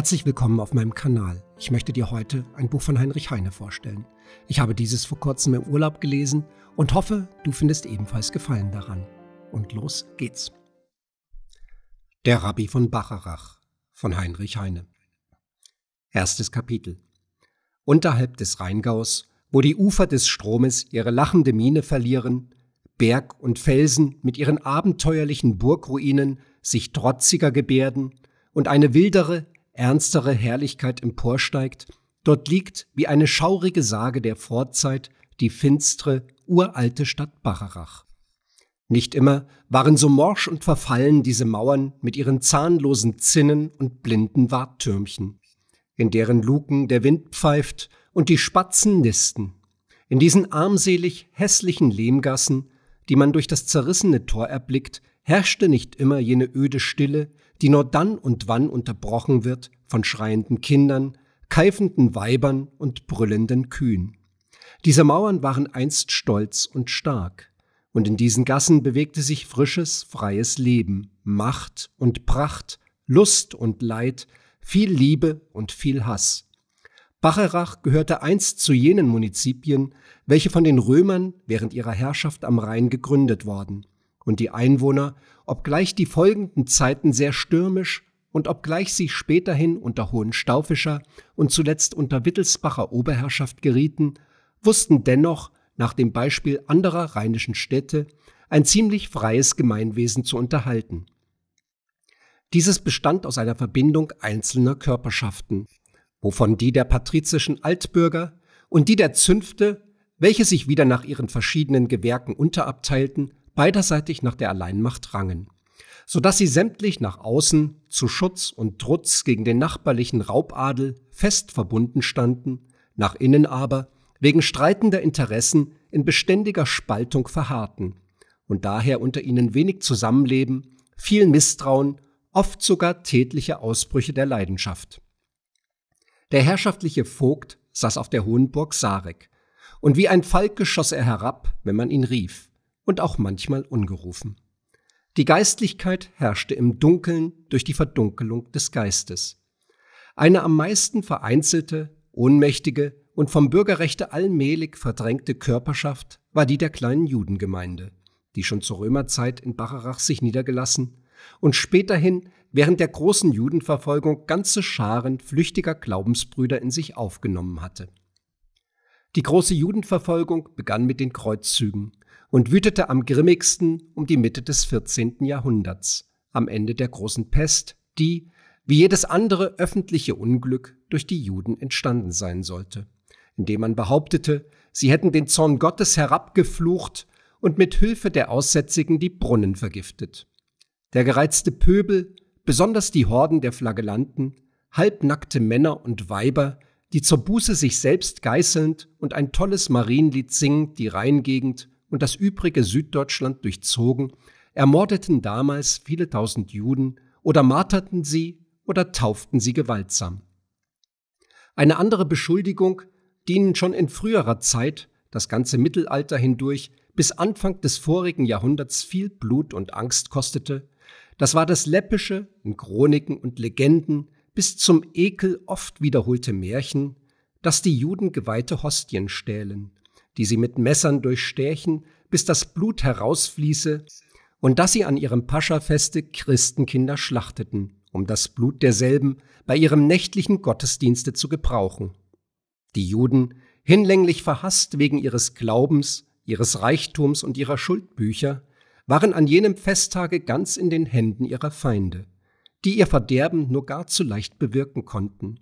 Herzlich willkommen auf meinem Kanal. Ich möchte dir heute ein Buch von Heinrich Heine vorstellen. Ich habe dieses vor kurzem im Urlaub gelesen und hoffe, du findest ebenfalls Gefallen daran. Und los geht's. Der Rabbi von Bacharach von Heinrich Heine. Erstes Kapitel. Unterhalb des Rheingaus, wo die Ufer des Stromes ihre lachende Miene verlieren, Berg und Felsen mit ihren abenteuerlichen Burgruinen sich trotziger gebärden und eine wildere, ernstere Herrlichkeit emporsteigt, dort liegt wie eine schaurige Sage der Vorzeit die finstre, uralte Stadt Bacharach. Nicht immer waren so morsch und verfallen diese Mauern mit ihren zahnlosen Zinnen und blinden Warttürmchen, in deren Luken der Wind pfeift und die Spatzen nisten. In diesen armselig hässlichen Lehmgassen, die man durch das zerrissene Tor erblickt, herrschte nicht immer jene öde Stille, die nur dann und wann unterbrochen wird von schreienden Kindern, keifenden Weibern und brüllenden Kühen. Diese Mauern waren einst stolz und stark, und in diesen Gassen bewegte sich frisches, freies Leben, Macht und Pracht, Lust und Leid, viel Liebe und viel Hass. Bacherach gehörte einst zu jenen Munizipien, welche von den Römern während ihrer Herrschaft am Rhein gegründet worden – und die Einwohner, obgleich die folgenden Zeiten sehr stürmisch und obgleich sie späterhin unter Hohenstaufischer und zuletzt unter Wittelsbacher Oberherrschaft gerieten, wussten dennoch, nach dem Beispiel anderer rheinischen Städte, ein ziemlich freies Gemeinwesen zu unterhalten. Dieses bestand aus einer Verbindung einzelner Körperschaften, wovon die der patrizischen Altbürger und die der Zünfte, welche sich wieder nach ihren verschiedenen Gewerken unterabteilten, beiderseitig nach der Alleinmacht rangen, sodass sie sämtlich nach außen zu Schutz und Trutz gegen den nachbarlichen Raubadel fest verbunden standen, nach innen aber wegen streitender Interessen in beständiger Spaltung verharrten und daher unter ihnen wenig Zusammenleben, viel Misstrauen, oft sogar tätliche Ausbrüche der Leidenschaft. Der herrschaftliche Vogt saß auf der hohen Burg Sarek, und wie ein Falke schoss er herab, wenn man ihn rief, und auch manchmal ungerufen. Die Geistlichkeit herrschte im Dunkeln durch die Verdunkelung des Geistes. Eine am meisten vereinzelte, ohnmächtige und vom Bürgerrechte allmählich verdrängte Körperschaft war die der kleinen Judengemeinde, die schon zur Römerzeit in Bacharach sich niedergelassen und späterhin während der großen Judenverfolgung ganze Scharen flüchtiger Glaubensbrüder in sich aufgenommen hatte. Die große Judenverfolgung begann mit den Kreuzzügen, und wütete am grimmigsten um die Mitte des 14. Jahrhunderts, am Ende der großen Pest, die, wie jedes andere öffentliche Unglück, durch die Juden entstanden sein sollte, indem man behauptete, sie hätten den Zorn Gottes herabgeflucht und mit Hilfe der Aussätzigen die Brunnen vergiftet. Der gereizte Pöbel, besonders die Horden der Flagellanten, halbnackte Männer und Weiber, die zur Buße sich selbst geißelnd und ein tolles Marienlied singend die Rheingegend und das übrige Süddeutschland durchzogen, ermordeten damals viele tausend Juden oder marterten sie oder tauften sie gewaltsam. Eine andere Beschuldigung, die ihnen schon in früherer Zeit, das ganze Mittelalter hindurch, bis Anfang des vorigen Jahrhunderts viel Blut und Angst kostete, das war das läppische, in Chroniken und Legenden bis zum Ekel oft wiederholte Märchen, dass die Juden geweihte Hostien stählen, die sie mit Messern durchstärchen, bis das Blut herausfließe, und dass sie an ihrem Pascha-Feste Christenkinder schlachteten, um das Blut derselben bei ihrem nächtlichen Gottesdienste zu gebrauchen. Die Juden, hinlänglich verhasst wegen ihres Glaubens, ihres Reichtums und ihrer Schuldbücher, waren an jenem Festtage ganz in den Händen ihrer Feinde, die ihr Verderben nur gar zu leicht bewirken konnten,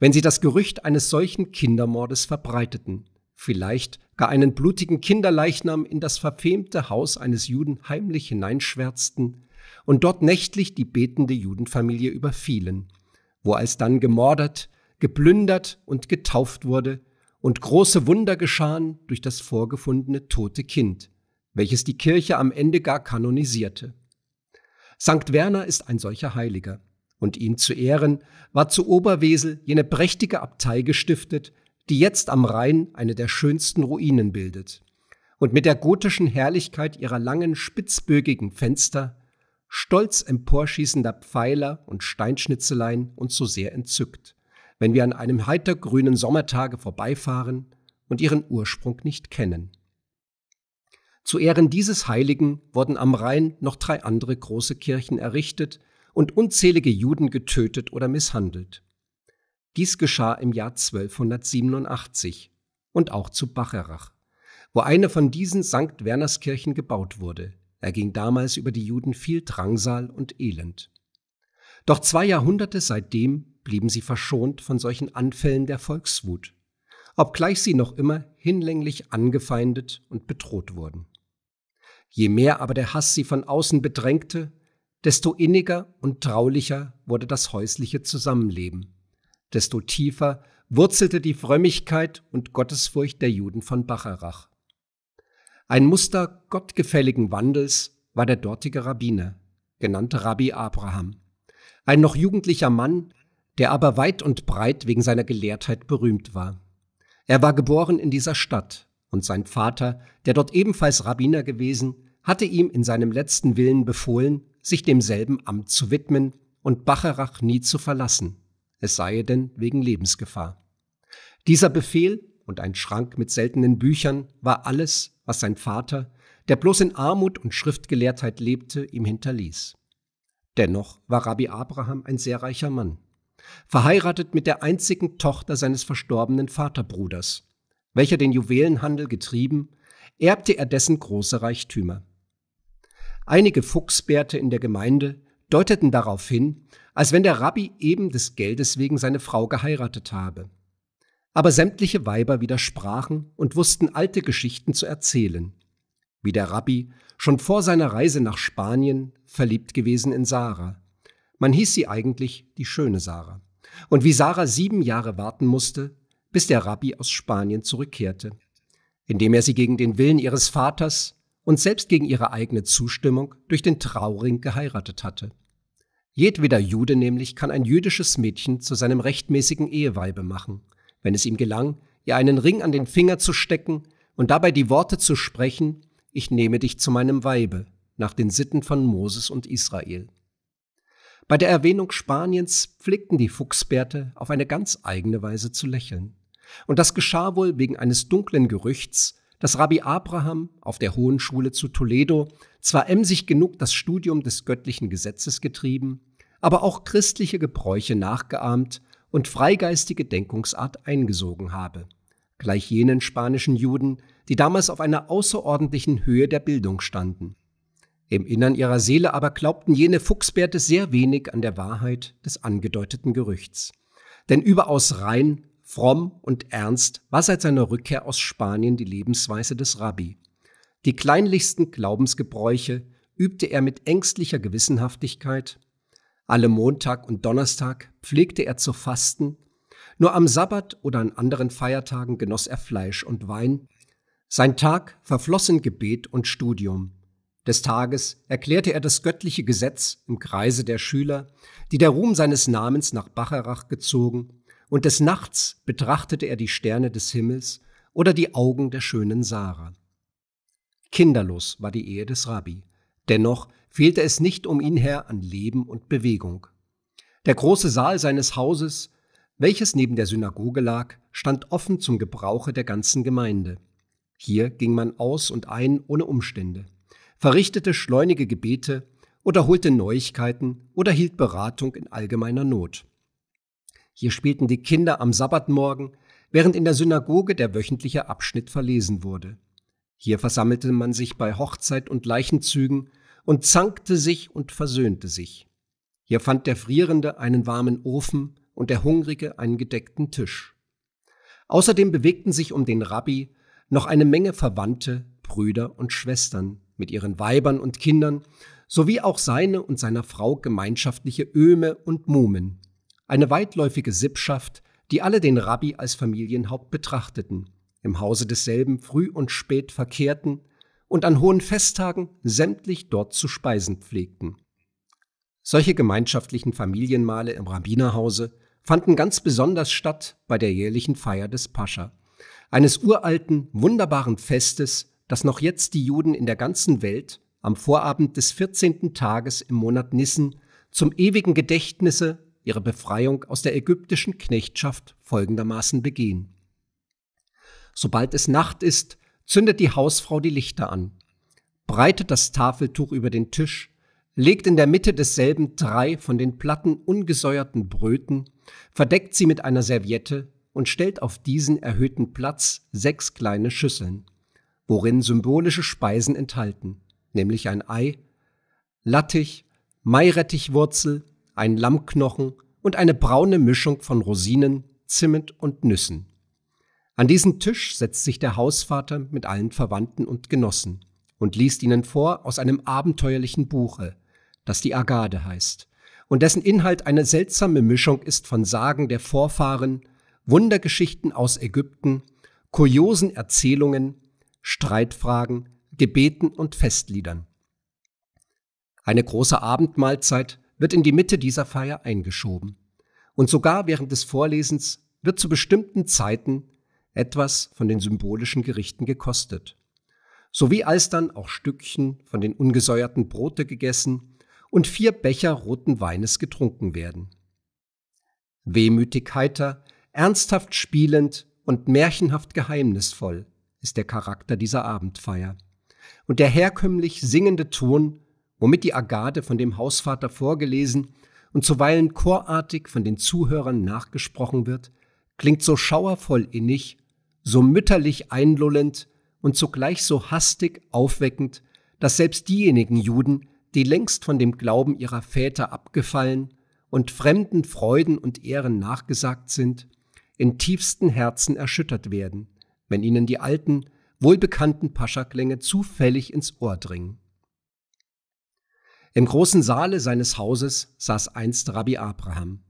wenn sie das Gerücht eines solchen Kindermordes verbreiteten, vielleicht gar einen blutigen Kinderleichnam in das verfemte Haus eines Juden heimlich hineinschwärzten und dort nächtlich die betende Judenfamilie überfielen, wo alsdann gemordet, geplündert und getauft wurde und große Wunder geschahen durch das vorgefundene tote Kind, welches die Kirche am Ende gar kanonisierte. Sankt Werner ist ein solcher Heiliger, und ihm zu Ehren war zu Oberwesel jene prächtige Abtei gestiftet, die jetzt am Rhein eine der schönsten Ruinen bildet und mit der gotischen Herrlichkeit ihrer langen spitzbögigen Fenster, stolz emporschießender Pfeiler und Steinschnitzeleien uns so sehr entzückt, wenn wir an einem heiter grünen Sommertage vorbeifahren und ihren Ursprung nicht kennen. Zu Ehren dieses Heiligen wurden am Rhein noch drei andere große Kirchen errichtet und unzählige Juden getötet oder misshandelt. Dies geschah im Jahr 1287 und auch zu Bacherach, wo eine von diesen St. Wernerskirchen gebaut wurde. Er ging damals über die Juden viel Drangsal und Elend. Doch zwei Jahrhunderte seitdem blieben sie verschont von solchen Anfällen der Volkswut, obgleich sie noch immer hinlänglich angefeindet und bedroht wurden. Je mehr aber der Hass sie von außen bedrängte, desto inniger und traulicher wurde das häusliche Zusammenleben desto tiefer wurzelte die Frömmigkeit und Gottesfurcht der Juden von Bacharach. Ein Muster gottgefälligen Wandels war der dortige Rabbiner, genannt Rabbi Abraham, ein noch jugendlicher Mann, der aber weit und breit wegen seiner Gelehrtheit berühmt war. Er war geboren in dieser Stadt und sein Vater, der dort ebenfalls Rabbiner gewesen, hatte ihm in seinem letzten Willen befohlen, sich demselben Amt zu widmen und Bacharach nie zu verlassen es sei denn wegen Lebensgefahr. Dieser Befehl und ein Schrank mit seltenen Büchern war alles, was sein Vater, der bloß in Armut und Schriftgelehrtheit lebte, ihm hinterließ. Dennoch war Rabbi Abraham ein sehr reicher Mann, verheiratet mit der einzigen Tochter seines verstorbenen Vaterbruders, welcher den Juwelenhandel getrieben, erbte er dessen große Reichtümer. Einige Fuchsbärte in der Gemeinde deuteten darauf hin, als wenn der Rabbi eben des Geldes wegen seine Frau geheiratet habe. Aber sämtliche Weiber widersprachen und wussten alte Geschichten zu erzählen, wie der Rabbi schon vor seiner Reise nach Spanien verliebt gewesen in Sarah. Man hieß sie eigentlich die schöne Sarah. Und wie Sarah sieben Jahre warten musste, bis der Rabbi aus Spanien zurückkehrte, indem er sie gegen den Willen ihres Vaters und selbst gegen ihre eigene Zustimmung durch den Trauring geheiratet hatte. Jedweder Jude nämlich kann ein jüdisches Mädchen zu seinem rechtmäßigen Eheweibe machen, wenn es ihm gelang, ihr einen Ring an den Finger zu stecken und dabei die Worte zu sprechen, ich nehme dich zu meinem Weibe, nach den Sitten von Moses und Israel. Bei der Erwähnung Spaniens pflegten die Fuchsbärte auf eine ganz eigene Weise zu lächeln. Und das geschah wohl wegen eines dunklen Gerüchts, dass Rabbi Abraham auf der Hohen Schule zu Toledo zwar emsig genug das Studium des göttlichen Gesetzes getrieben, aber auch christliche Gebräuche nachgeahmt und freigeistige Denkungsart eingesogen habe, gleich jenen spanischen Juden, die damals auf einer außerordentlichen Höhe der Bildung standen. Im Innern ihrer Seele aber glaubten jene Fuchsbärte sehr wenig an der Wahrheit des angedeuteten Gerüchts. Denn überaus rein fromm und ernst war seit seiner Rückkehr aus Spanien die Lebensweise des Rabbi. Die kleinlichsten Glaubensgebräuche übte er mit ängstlicher Gewissenhaftigkeit. Alle Montag und Donnerstag pflegte er zu fasten. Nur am Sabbat oder an anderen Feiertagen genoss er Fleisch und Wein. Sein Tag verfloss in Gebet und Studium. Des Tages erklärte er das göttliche Gesetz im Kreise der Schüler, die der Ruhm seines Namens nach Bacharach gezogen und des Nachts betrachtete er die Sterne des Himmels oder die Augen der schönen Sarah. Kinderlos war die Ehe des Rabbi, dennoch fehlte es nicht um ihn her an Leben und Bewegung. Der große Saal seines Hauses, welches neben der Synagoge lag, stand offen zum Gebrauche der ganzen Gemeinde. Hier ging man aus und ein ohne Umstände, verrichtete schleunige Gebete oder holte Neuigkeiten oder hielt Beratung in allgemeiner Not. Hier spielten die Kinder am Sabbatmorgen, während in der Synagoge der wöchentliche Abschnitt verlesen wurde. Hier versammelte man sich bei Hochzeit und Leichenzügen und zankte sich und versöhnte sich. Hier fand der Frierende einen warmen Ofen und der Hungrige einen gedeckten Tisch. Außerdem bewegten sich um den Rabbi noch eine Menge Verwandte, Brüder und Schwestern mit ihren Weibern und Kindern, sowie auch seine und seiner Frau gemeinschaftliche Öme und Mumen, eine weitläufige Sippschaft, die alle den Rabbi als Familienhaupt betrachteten, im Hause desselben früh und spät verkehrten und an hohen Festtagen sämtlich dort zu speisen pflegten. Solche gemeinschaftlichen Familienmale im Rabbinerhause fanden ganz besonders statt bei der jährlichen Feier des Pascha, eines uralten, wunderbaren Festes, das noch jetzt die Juden in der ganzen Welt am Vorabend des 14. Tages im Monat Nissen zum ewigen Gedächtnisse ihre Befreiung aus der ägyptischen Knechtschaft folgendermaßen begehen. Sobald es Nacht ist, zündet die Hausfrau die Lichter an, breitet das Tafeltuch über den Tisch, legt in der Mitte desselben drei von den Platten ungesäuerten Bröten, verdeckt sie mit einer Serviette und stellt auf diesen erhöhten Platz sechs kleine Schüsseln, worin symbolische Speisen enthalten, nämlich ein Ei, Lattich, Mairettichwurzel, einen Lammknochen und eine braune Mischung von Rosinen, Zimt und Nüssen. An diesen Tisch setzt sich der Hausvater mit allen Verwandten und Genossen und liest ihnen vor aus einem abenteuerlichen Buche, das die Agade heißt, und dessen Inhalt eine seltsame Mischung ist von Sagen der Vorfahren, Wundergeschichten aus Ägypten, kuriosen Erzählungen, Streitfragen, Gebeten und Festliedern. Eine große Abendmahlzeit wird in die Mitte dieser Feier eingeschoben. Und sogar während des Vorlesens wird zu bestimmten Zeiten etwas von den symbolischen Gerichten gekostet. Sowie alsdann auch Stückchen von den ungesäuerten Brote gegessen und vier Becher roten Weines getrunken werden. Wehmütig heiter, ernsthaft spielend und märchenhaft geheimnisvoll ist der Charakter dieser Abendfeier. Und der herkömmlich singende Ton womit die Agade von dem Hausvater vorgelesen und zuweilen chorartig von den Zuhörern nachgesprochen wird, klingt so schauervoll innig, so mütterlich einlullend und zugleich so hastig aufweckend, dass selbst diejenigen Juden, die längst von dem Glauben ihrer Väter abgefallen und fremden Freuden und Ehren nachgesagt sind, in tiefsten Herzen erschüttert werden, wenn ihnen die alten, wohlbekannten Paschaklänge zufällig ins Ohr dringen. Im großen Saale seines Hauses saß einst Rabbi Abraham.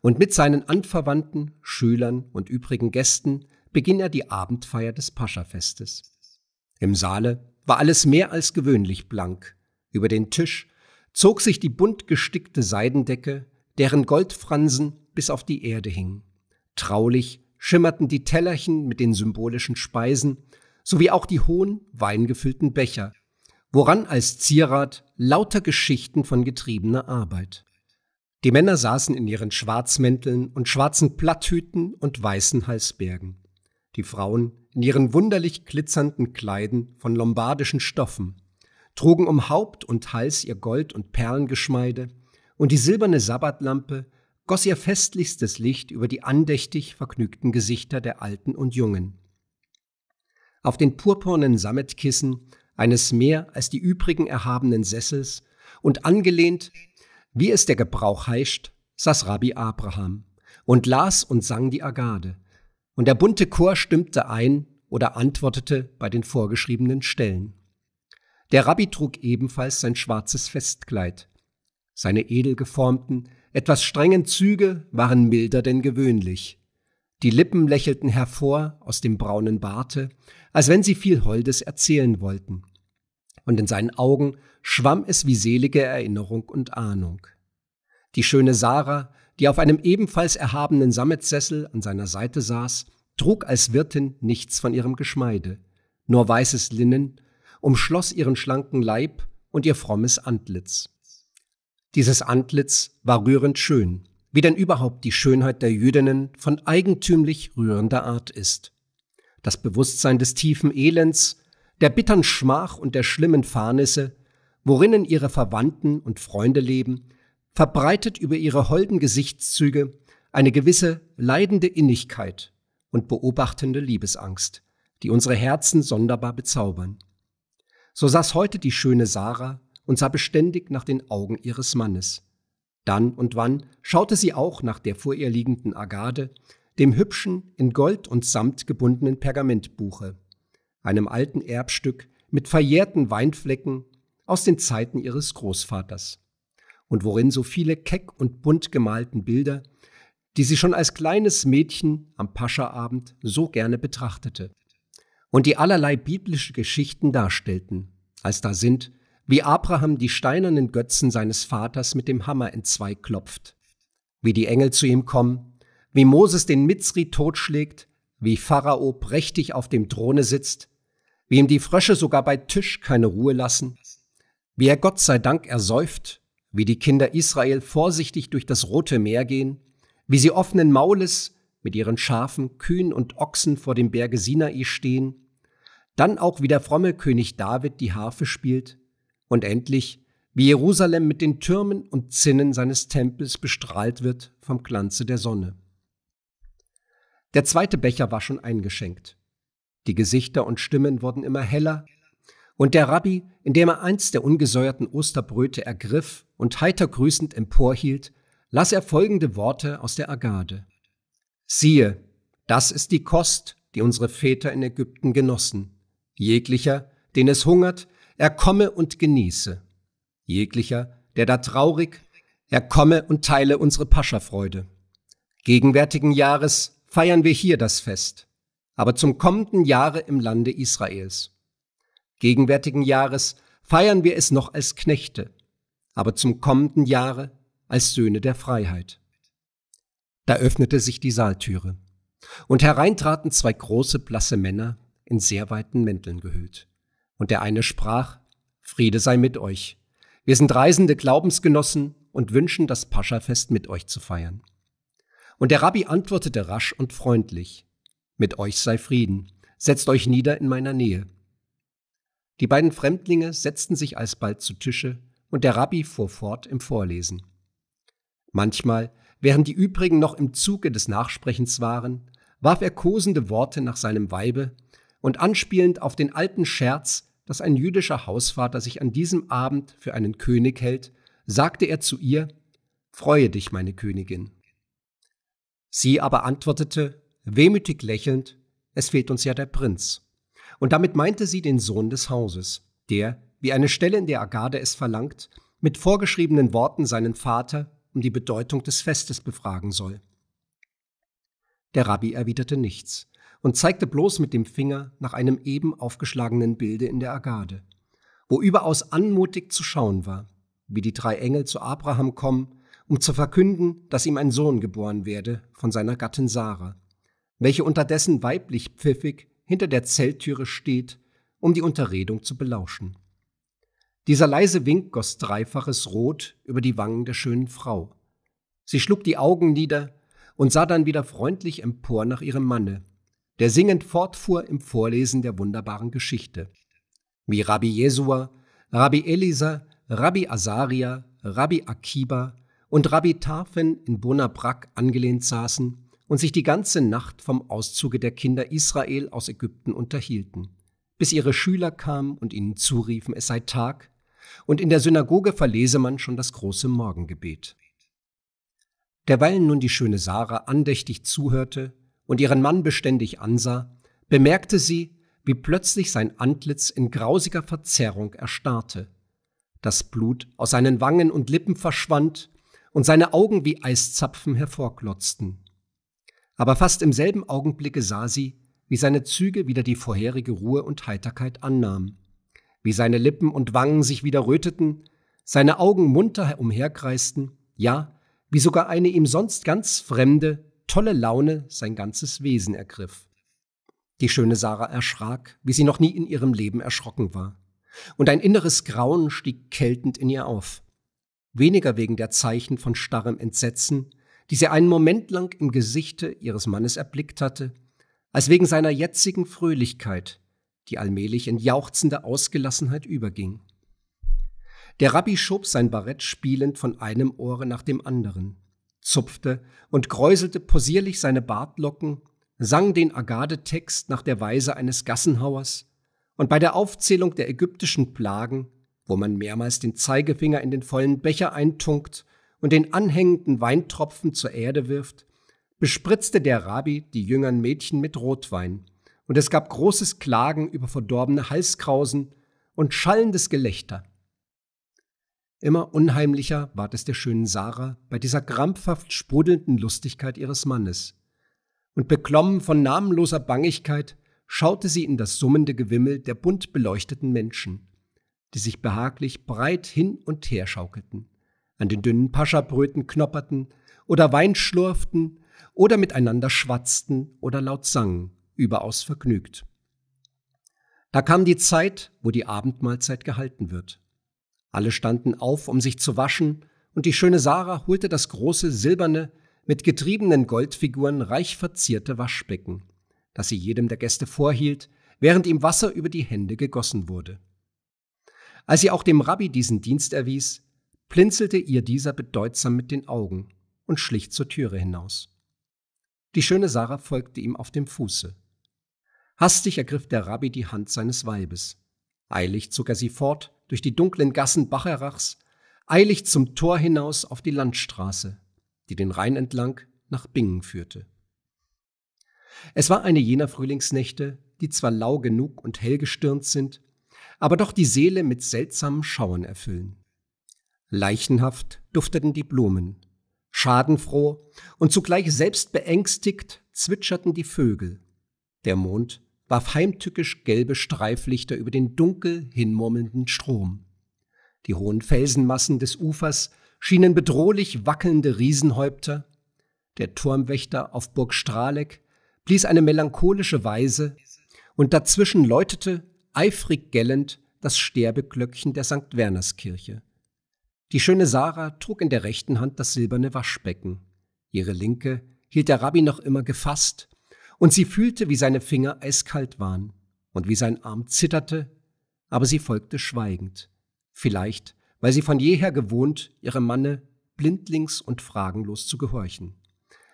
Und mit seinen Anverwandten, Schülern und übrigen Gästen beging er die Abendfeier des Paschafestes. Im Saale war alles mehr als gewöhnlich blank. Über den Tisch zog sich die bunt gestickte Seidendecke, deren Goldfransen bis auf die Erde hingen. Traulich schimmerten die Tellerchen mit den symbolischen Speisen sowie auch die hohen, weingefüllten Becher, woran als Zierat lauter Geschichten von getriebener Arbeit. Die Männer saßen in ihren Schwarzmänteln und schwarzen Platthüten und weißen Halsbergen. Die Frauen in ihren wunderlich glitzernden Kleiden von lombardischen Stoffen, trugen um Haupt und Hals ihr Gold- und Perlengeschmeide, und die silberne Sabbatlampe goss ihr festlichstes Licht über die andächtig vergnügten Gesichter der Alten und Jungen. Auf den purpurnen Sammetkissen eines mehr als die übrigen erhabenen Sessels, und angelehnt, wie es der Gebrauch heischt, saß Rabbi Abraham und las und sang die Agade, und der bunte Chor stimmte ein oder antwortete bei den vorgeschriebenen Stellen. Der Rabbi trug ebenfalls sein schwarzes Festkleid. Seine edel geformten, etwas strengen Züge waren milder denn gewöhnlich. Die Lippen lächelten hervor aus dem braunen Barte als wenn sie viel Holdes erzählen wollten. Und in seinen Augen schwamm es wie selige Erinnerung und Ahnung. Die schöne Sarah, die auf einem ebenfalls erhabenen Sammetsessel an seiner Seite saß, trug als Wirtin nichts von ihrem Geschmeide, nur weißes Linnen, umschloss ihren schlanken Leib und ihr frommes Antlitz. Dieses Antlitz war rührend schön, wie denn überhaupt die Schönheit der Jüdinnen von eigentümlich rührender Art ist das Bewusstsein des tiefen Elends, der bittern Schmach und der schlimmen Fahnisse, worinnen ihre Verwandten und Freunde leben, verbreitet über ihre holden Gesichtszüge eine gewisse leidende Innigkeit und beobachtende Liebesangst, die unsere Herzen sonderbar bezaubern. So saß heute die schöne Sarah und sah beständig nach den Augen ihres Mannes. Dann und wann schaute sie auch nach der vor ihr liegenden Agade, dem hübschen, in Gold und Samt gebundenen Pergamentbuche, einem alten Erbstück mit verjährten Weinflecken aus den Zeiten ihres Großvaters, und worin so viele keck und bunt gemalten Bilder, die sie schon als kleines Mädchen am Paschaabend so gerne betrachtete, und die allerlei biblische Geschichten darstellten, als da sind, wie Abraham die steinernen Götzen seines Vaters mit dem Hammer entzwei klopft, wie die Engel zu ihm kommen wie Moses den Mitzri totschlägt, wie Pharao prächtig auf dem Throne sitzt, wie ihm die Frösche sogar bei Tisch keine Ruhe lassen, wie er Gott sei Dank ersäuft, wie die Kinder Israel vorsichtig durch das Rote Meer gehen, wie sie offenen Maules mit ihren Schafen, Kühen und Ochsen vor dem Berge Sinai stehen, dann auch wie der fromme König David die Harfe spielt und endlich wie Jerusalem mit den Türmen und Zinnen seines Tempels bestrahlt wird vom Glanze der Sonne. Der zweite Becher war schon eingeschenkt. Die Gesichter und Stimmen wurden immer heller, und der Rabbi, indem er eins der ungesäuerten Osterbröte ergriff und heiter grüßend emporhielt, las er folgende Worte aus der Agade. Siehe, das ist die Kost, die unsere Väter in Ägypten genossen. Jeglicher, den es hungert, er komme und genieße. Jeglicher, der da traurig, er komme und teile unsere Pascherfreude. Gegenwärtigen Jahres, feiern wir hier das Fest, aber zum kommenden Jahre im Lande Israels. Gegenwärtigen Jahres feiern wir es noch als Knechte, aber zum kommenden Jahre als Söhne der Freiheit. Da öffnete sich die Saaltüre, und hereintraten zwei große, blasse Männer in sehr weiten Mänteln gehüllt. Und der eine sprach, Friede sei mit euch. Wir sind reisende Glaubensgenossen und wünschen, das Paschafest mit euch zu feiern. Und der Rabbi antwortete rasch und freundlich, Mit euch sei Frieden, setzt euch nieder in meiner Nähe. Die beiden Fremdlinge setzten sich alsbald zu Tische, und der Rabbi fuhr fort im Vorlesen. Manchmal, während die übrigen noch im Zuge des Nachsprechens waren, warf er kosende Worte nach seinem Weibe und anspielend auf den alten Scherz, dass ein jüdischer Hausvater sich an diesem Abend für einen König hält, sagte er zu ihr Freue dich, meine Königin. Sie aber antwortete, wehmütig lächelnd, es fehlt uns ja der Prinz. Und damit meinte sie den Sohn des Hauses, der, wie eine Stelle in der Agade es verlangt, mit vorgeschriebenen Worten seinen Vater um die Bedeutung des Festes befragen soll. Der Rabbi erwiderte nichts und zeigte bloß mit dem Finger nach einem eben aufgeschlagenen Bilde in der Agade, wo überaus anmutig zu schauen war, wie die drei Engel zu Abraham kommen um zu verkünden, dass ihm ein Sohn geboren werde von seiner Gattin Sarah, welche unterdessen weiblich pfiffig hinter der Zelttüre steht, um die Unterredung zu belauschen. Dieser leise Wink goss dreifaches Rot über die Wangen der schönen Frau. Sie schlug die Augen nieder und sah dann wieder freundlich empor nach ihrem Manne, der singend fortfuhr im Vorlesen der wunderbaren Geschichte. Wie Rabbi Jesua, Rabbi Elisa, Rabbi Azaria, Rabbi Akiba, und Rabbi Tarfen in Bonabrak angelehnt saßen und sich die ganze Nacht vom Auszuge der Kinder Israel aus Ägypten unterhielten, bis ihre Schüler kamen und ihnen zuriefen, es sei Tag, und in der Synagoge verlese man schon das große Morgengebet. Derweil nun die schöne Sarah andächtig zuhörte und ihren Mann beständig ansah, bemerkte sie, wie plötzlich sein Antlitz in grausiger Verzerrung erstarrte. Das Blut aus seinen Wangen und Lippen verschwand und seine Augen wie Eiszapfen hervorglotzten. Aber fast im selben Augenblicke sah sie, wie seine Züge wieder die vorherige Ruhe und Heiterkeit annahmen, wie seine Lippen und Wangen sich wieder röteten, seine Augen munter umherkreisten, ja, wie sogar eine ihm sonst ganz fremde, tolle Laune sein ganzes Wesen ergriff. Die schöne Sarah erschrak, wie sie noch nie in ihrem Leben erschrocken war. Und ein inneres Grauen stieg kältend in ihr auf weniger wegen der Zeichen von starrem Entsetzen, die sie einen Moment lang im Gesichte ihres Mannes erblickt hatte, als wegen seiner jetzigen Fröhlichkeit, die allmählich in jauchzende Ausgelassenheit überging. Der Rabbi schob sein Barett spielend von einem Ohre nach dem anderen, zupfte und kräuselte posierlich seine Bartlocken, sang den Agade-Text nach der Weise eines Gassenhauers, und bei der Aufzählung der ägyptischen Plagen wo man mehrmals den Zeigefinger in den vollen Becher eintunkt und den anhängenden Weintropfen zur Erde wirft, bespritzte der Rabbi die jüngeren Mädchen mit Rotwein, und es gab großes Klagen über verdorbene Halskrausen und schallendes Gelächter. Immer unheimlicher ward es der schönen Sarah bei dieser krampfhaft sprudelnden Lustigkeit ihres Mannes. Und beklommen von namenloser Bangigkeit schaute sie in das summende Gewimmel der bunt beleuchteten Menschen die sich behaglich breit hin und her schaukelten, an den dünnen Paschabröten knopperten oder Wein schlurften oder miteinander schwatzten oder laut sangen, überaus vergnügt. Da kam die Zeit, wo die Abendmahlzeit gehalten wird. Alle standen auf, um sich zu waschen, und die schöne Sarah holte das große silberne, mit getriebenen Goldfiguren reich verzierte Waschbecken, das sie jedem der Gäste vorhielt, während ihm Wasser über die Hände gegossen wurde. Als sie auch dem Rabbi diesen Dienst erwies, blinzelte ihr dieser bedeutsam mit den Augen und schlich zur Türe hinaus. Die schöne Sarah folgte ihm auf dem Fuße. Hastig ergriff der Rabbi die Hand seines Weibes. Eilig zog er sie fort durch die dunklen Gassen Bacherachs, eilig zum Tor hinaus auf die Landstraße, die den Rhein entlang nach Bingen führte. Es war eine jener Frühlingsnächte, die zwar lau genug und hellgestirnt sind, aber doch die Seele mit seltsamen Schauern erfüllen. Leichenhaft dufteten die Blumen, schadenfroh und zugleich selbst beängstigt zwitscherten die Vögel. Der Mond warf heimtückisch gelbe Streiflichter über den dunkel hinmurmelnden Strom. Die hohen Felsenmassen des Ufers schienen bedrohlich wackelnde Riesenhäupter. Der Turmwächter auf Burg Strahleck blies eine melancholische Weise, und dazwischen läutete eifrig gellend das Sterbeglöckchen der St. Wernerskirche. Die schöne Sarah trug in der rechten Hand das silberne Waschbecken. Ihre linke hielt der Rabbi noch immer gefasst, und sie fühlte, wie seine Finger eiskalt waren und wie sein Arm zitterte, aber sie folgte schweigend. Vielleicht, weil sie von jeher gewohnt, ihrem Manne blindlings und fragenlos zu gehorchen.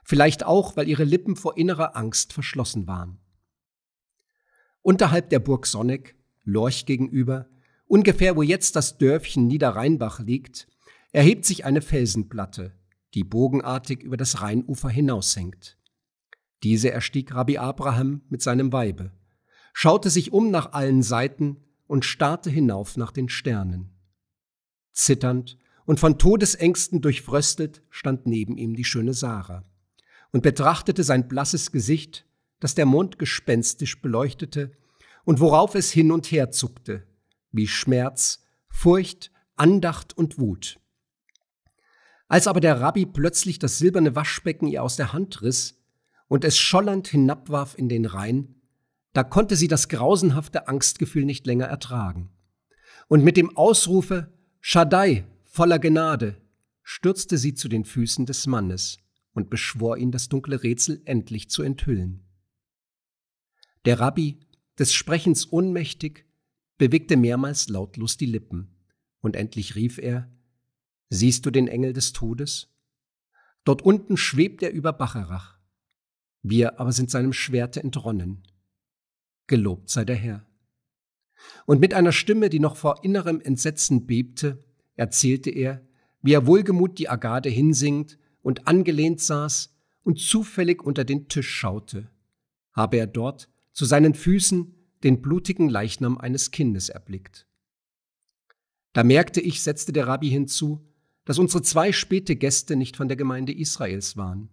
Vielleicht auch, weil ihre Lippen vor innerer Angst verschlossen waren. Unterhalb der Burg Sonneck, Lorch gegenüber, ungefähr wo jetzt das Dörfchen Niederrheinbach liegt, erhebt sich eine Felsenplatte, die bogenartig über das Rheinufer hinaushängt. Diese erstieg Rabbi Abraham mit seinem Weibe, schaute sich um nach allen Seiten und starrte hinauf nach den Sternen. Zitternd und von Todesängsten durchfröstelt stand neben ihm die schöne Sarah und betrachtete sein blasses Gesicht das der Mond gespenstisch beleuchtete und worauf es hin und her zuckte, wie Schmerz, Furcht, Andacht und Wut. Als aber der Rabbi plötzlich das silberne Waschbecken ihr aus der Hand riss und es schollernd hinabwarf in den Rhein, da konnte sie das grausenhafte Angstgefühl nicht länger ertragen. Und mit dem Ausrufe Schadei voller Gnade, stürzte sie zu den Füßen des Mannes und beschwor ihn, das dunkle Rätsel endlich zu enthüllen. Der Rabbi, des Sprechens ohnmächtig, bewegte mehrmals lautlos die Lippen, und endlich rief er Siehst du den Engel des Todes? Dort unten schwebt er über Bacharach. Wir aber sind seinem Schwerte entronnen. Gelobt sei der Herr. Und mit einer Stimme, die noch vor innerem Entsetzen bebte, erzählte er, wie er wohlgemut die Agade hinsingt und angelehnt saß und zufällig unter den Tisch schaute, habe er dort zu seinen Füßen den blutigen Leichnam eines Kindes erblickt. Da merkte ich, setzte der Rabbi hinzu, dass unsere zwei späte Gäste nicht von der Gemeinde Israels waren,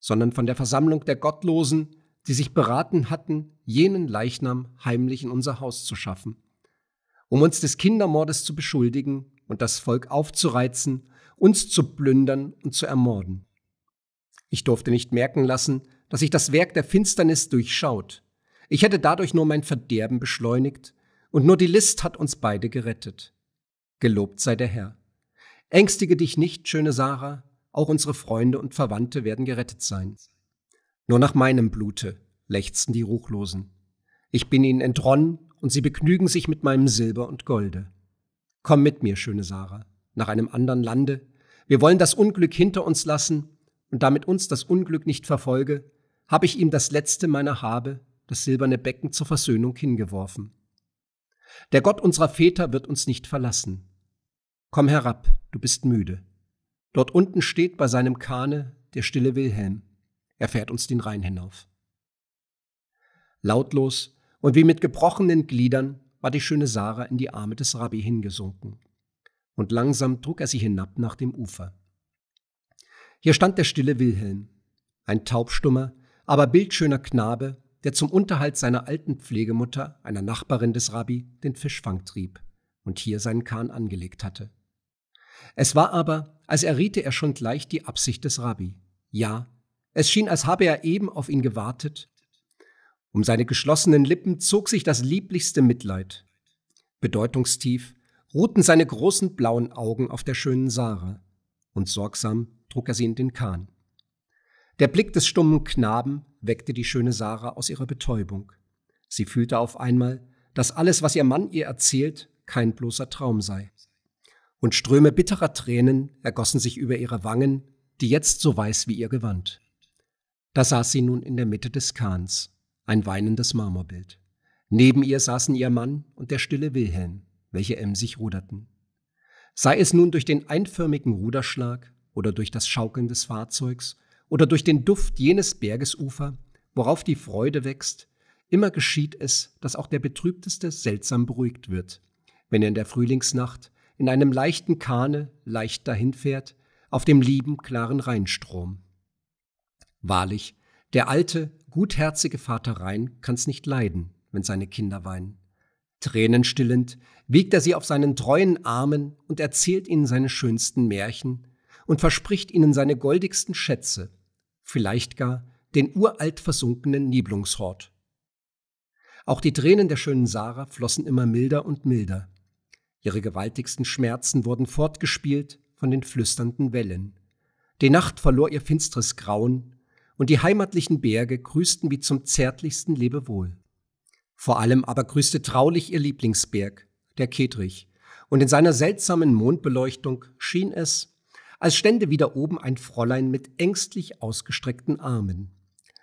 sondern von der Versammlung der Gottlosen, die sich beraten hatten, jenen Leichnam heimlich in unser Haus zu schaffen, um uns des Kindermordes zu beschuldigen und das Volk aufzureizen, uns zu plündern und zu ermorden. Ich durfte nicht merken lassen, dass sich das Werk der Finsternis durchschaut ich hätte dadurch nur mein Verderben beschleunigt, und nur die List hat uns beide gerettet. Gelobt sei der Herr. Ängstige dich nicht, schöne Sarah, auch unsere Freunde und Verwandte werden gerettet sein. Nur nach meinem Blute lechzten die Ruchlosen. Ich bin ihnen entronnen, und sie begnügen sich mit meinem Silber und Golde. Komm mit mir, schöne Sarah, nach einem anderen Lande. Wir wollen das Unglück hinter uns lassen, und damit uns das Unglück nicht verfolge, habe ich ihm das letzte meiner Habe, das silberne Becken zur Versöhnung hingeworfen. Der Gott unserer Väter wird uns nicht verlassen. Komm herab, du bist müde. Dort unten steht bei seinem Kahne der stille Wilhelm. Er fährt uns den Rhein hinauf. Lautlos und wie mit gebrochenen Gliedern war die schöne Sarah in die Arme des Rabbi hingesunken. Und langsam trug er sie hinab nach dem Ufer. Hier stand der stille Wilhelm, ein taubstummer, aber bildschöner Knabe, der zum Unterhalt seiner alten Pflegemutter, einer Nachbarin des Rabbi, den Fischfang trieb und hier seinen Kahn angelegt hatte. Es war aber, als erriete er schon gleich die Absicht des Rabbi. Ja, es schien, als habe er eben auf ihn gewartet. Um seine geschlossenen Lippen zog sich das lieblichste Mitleid. Bedeutungstief ruhten seine großen blauen Augen auf der schönen Sarah, und sorgsam trug er sie in den Kahn. Der Blick des stummen Knaben weckte die schöne Sarah aus ihrer Betäubung. Sie fühlte auf einmal, dass alles, was ihr Mann ihr erzählt, kein bloßer Traum sei. Und Ströme bitterer Tränen ergossen sich über ihre Wangen, die jetzt so weiß wie ihr Gewand. Da saß sie nun in der Mitte des Kahns, ein weinendes Marmorbild. Neben ihr saßen ihr Mann und der stille Wilhelm, welche emsig ruderten. Sei es nun durch den einförmigen Ruderschlag oder durch das Schaukeln des Fahrzeugs oder durch den Duft jenes Bergesufer, worauf die Freude wächst, immer geschieht es, dass auch der Betrübteste seltsam beruhigt wird, wenn er in der Frühlingsnacht in einem leichten Kahne leicht dahinfährt, auf dem lieben, klaren Rheinstrom. Wahrlich, der alte, gutherzige Vater Rhein kann's nicht leiden, wenn seine Kinder weinen. Tränenstillend wiegt er sie auf seinen treuen Armen und erzählt ihnen seine schönsten Märchen und verspricht ihnen seine goldigsten Schätze, vielleicht gar den uralt versunkenen Niblungshort. Auch die Tränen der schönen Sarah flossen immer milder und milder. Ihre gewaltigsten Schmerzen wurden fortgespielt von den flüsternden Wellen. Die Nacht verlor ihr finstres Grauen, und die heimatlichen Berge grüßten wie zum zärtlichsten Lebewohl. Vor allem aber grüßte traulich ihr Lieblingsberg, der Ketrich, und in seiner seltsamen Mondbeleuchtung schien es, als stände wieder oben ein Fräulein mit ängstlich ausgestreckten Armen,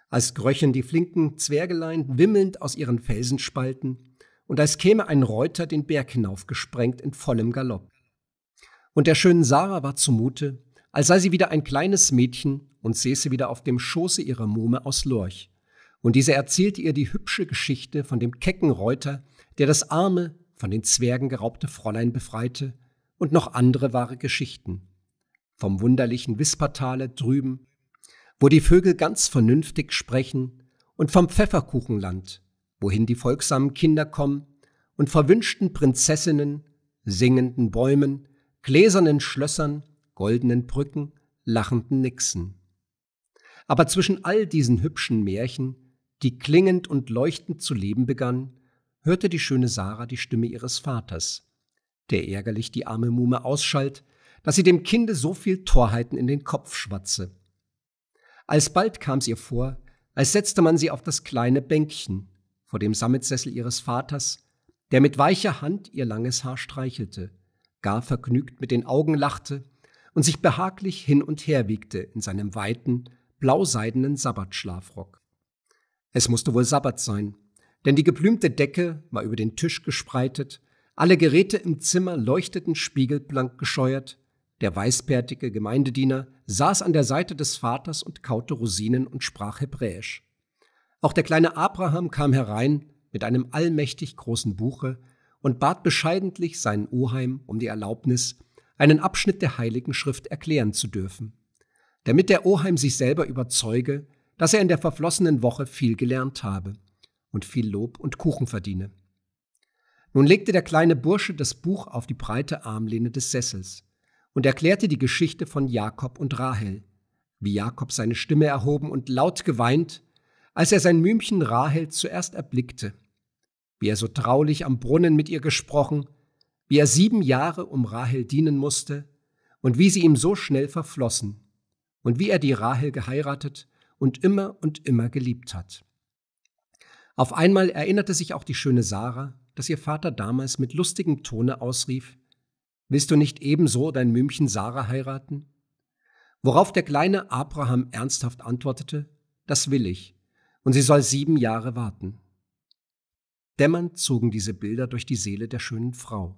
als gröchen die flinken Zwergelein wimmelnd aus ihren Felsenspalten und als käme ein Reuter den Berg hinaufgesprengt in vollem Galopp. Und der schönen Sarah war zumute, als sei sie wieder ein kleines Mädchen und säße wieder auf dem Schoße ihrer Muhme aus Lorch. Und diese erzählte ihr die hübsche Geschichte von dem kecken Reuter, der das arme, von den Zwergen geraubte Fräulein befreite, und noch andere wahre Geschichten vom wunderlichen Wispertale drüben, wo die Vögel ganz vernünftig sprechen, und vom Pfefferkuchenland, wohin die folgsamen Kinder kommen und verwünschten Prinzessinnen, singenden Bäumen, gläsernen Schlössern, goldenen Brücken, lachenden Nixen. Aber zwischen all diesen hübschen Märchen, die klingend und leuchtend zu leben begannen, hörte die schöne Sarah die Stimme ihres Vaters, der ärgerlich die arme Muhme ausschalt, dass sie dem Kinde so viel Torheiten in den Kopf schwatze. Alsbald kam's ihr vor, als setzte man sie auf das kleine Bänkchen vor dem Sammetsessel ihres Vaters, der mit weicher Hand ihr langes Haar streichelte, gar vergnügt mit den Augen lachte und sich behaglich hin und her wiegte in seinem weiten, blauseidenen Sabbatschlafrock. Es musste wohl Sabbat sein, denn die geblümte Decke war über den Tisch gespreitet, alle Geräte im Zimmer leuchteten spiegelblank gescheuert, der weißbärtige Gemeindediener, saß an der Seite des Vaters und kaute Rosinen und sprach Hebräisch. Auch der kleine Abraham kam herein mit einem allmächtig großen Buche und bat bescheidentlich seinen Oheim um die Erlaubnis, einen Abschnitt der Heiligen Schrift erklären zu dürfen, damit der Oheim sich selber überzeuge, dass er in der verflossenen Woche viel gelernt habe und viel Lob und Kuchen verdiene. Nun legte der kleine Bursche das Buch auf die breite Armlehne des Sessels und erklärte die Geschichte von Jakob und Rahel, wie Jakob seine Stimme erhoben und laut geweint, als er sein Mümchen Rahel zuerst erblickte, wie er so traulich am Brunnen mit ihr gesprochen, wie er sieben Jahre um Rahel dienen musste und wie sie ihm so schnell verflossen und wie er die Rahel geheiratet und immer und immer geliebt hat. Auf einmal erinnerte sich auch die schöne Sarah, dass ihr Vater damals mit lustigem Tone ausrief, Willst du nicht ebenso dein Mümchen Sarah heiraten? Worauf der kleine Abraham ernsthaft antwortete, das will ich, und sie soll sieben Jahre warten. Dämmernd zogen diese Bilder durch die Seele der schönen Frau.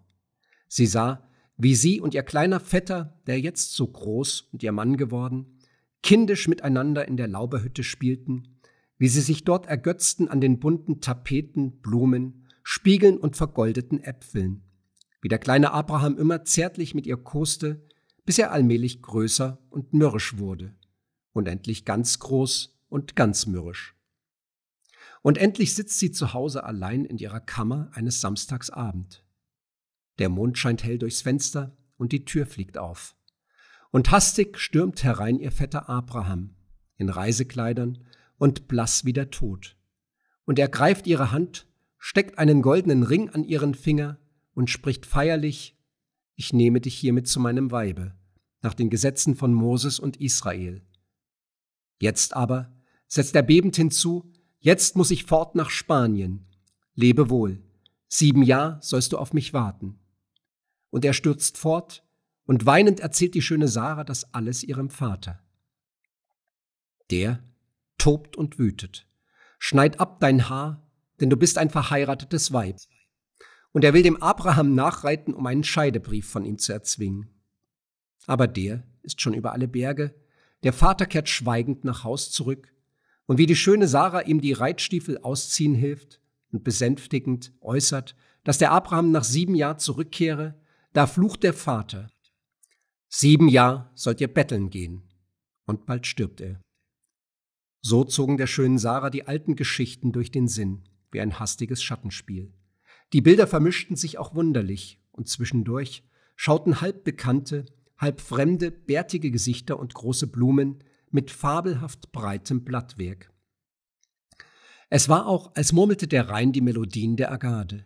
Sie sah, wie sie und ihr kleiner Vetter, der jetzt so groß und ihr Mann geworden, kindisch miteinander in der Lauberhütte spielten, wie sie sich dort ergötzten an den bunten Tapeten, Blumen, Spiegeln und vergoldeten Äpfeln, wie der kleine Abraham immer zärtlich mit ihr koste, bis er allmählich größer und mürrisch wurde und endlich ganz groß und ganz mürrisch. Und endlich sitzt sie zu Hause allein in ihrer Kammer eines Samstagsabend. Der Mond scheint hell durchs Fenster und die Tür fliegt auf. Und hastig stürmt herein ihr Vetter Abraham, in Reisekleidern und blass wie der Tod. Und er greift ihre Hand, steckt einen goldenen Ring an ihren Finger und spricht feierlich, ich nehme dich hiermit zu meinem Weibe, nach den Gesetzen von Moses und Israel. Jetzt aber, setzt er bebend hinzu, jetzt muss ich fort nach Spanien. Lebe wohl, sieben Jahr sollst du auf mich warten. Und er stürzt fort, und weinend erzählt die schöne Sarah das alles ihrem Vater. Der tobt und wütet. Schneid ab dein Haar, denn du bist ein verheiratetes Weib und er will dem Abraham nachreiten, um einen Scheidebrief von ihm zu erzwingen. Aber der ist schon über alle Berge, der Vater kehrt schweigend nach Haus zurück, und wie die schöne Sarah ihm die Reitstiefel ausziehen hilft und besänftigend äußert, dass der Abraham nach sieben Jahren zurückkehre, da flucht der Vater. Sieben Jahr sollt ihr betteln gehen, und bald stirbt er. So zogen der schönen Sarah die alten Geschichten durch den Sinn, wie ein hastiges Schattenspiel. Die Bilder vermischten sich auch wunderlich, und zwischendurch schauten halb bekannte, halb fremde, bärtige Gesichter und große Blumen mit fabelhaft breitem Blattwerk. Es war auch, als murmelte der Rhein die Melodien der Agade,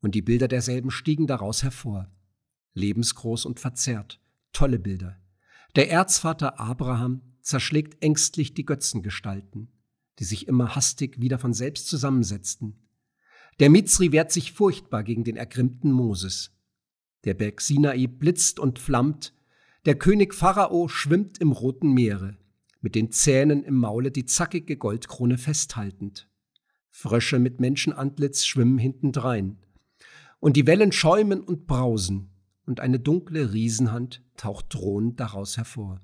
und die Bilder derselben stiegen daraus hervor. Lebensgroß und verzerrt, tolle Bilder. Der Erzvater Abraham zerschlägt ängstlich die Götzengestalten, die sich immer hastig wieder von selbst zusammensetzten, der Mizri wehrt sich furchtbar gegen den ergrimmten Moses. Der Berg Sinai blitzt und flammt, der König Pharao schwimmt im roten Meere, mit den Zähnen im Maule die zackige Goldkrone festhaltend. Frösche mit Menschenantlitz schwimmen hintendrein. Und die Wellen schäumen und brausen, und eine dunkle Riesenhand taucht drohend daraus hervor.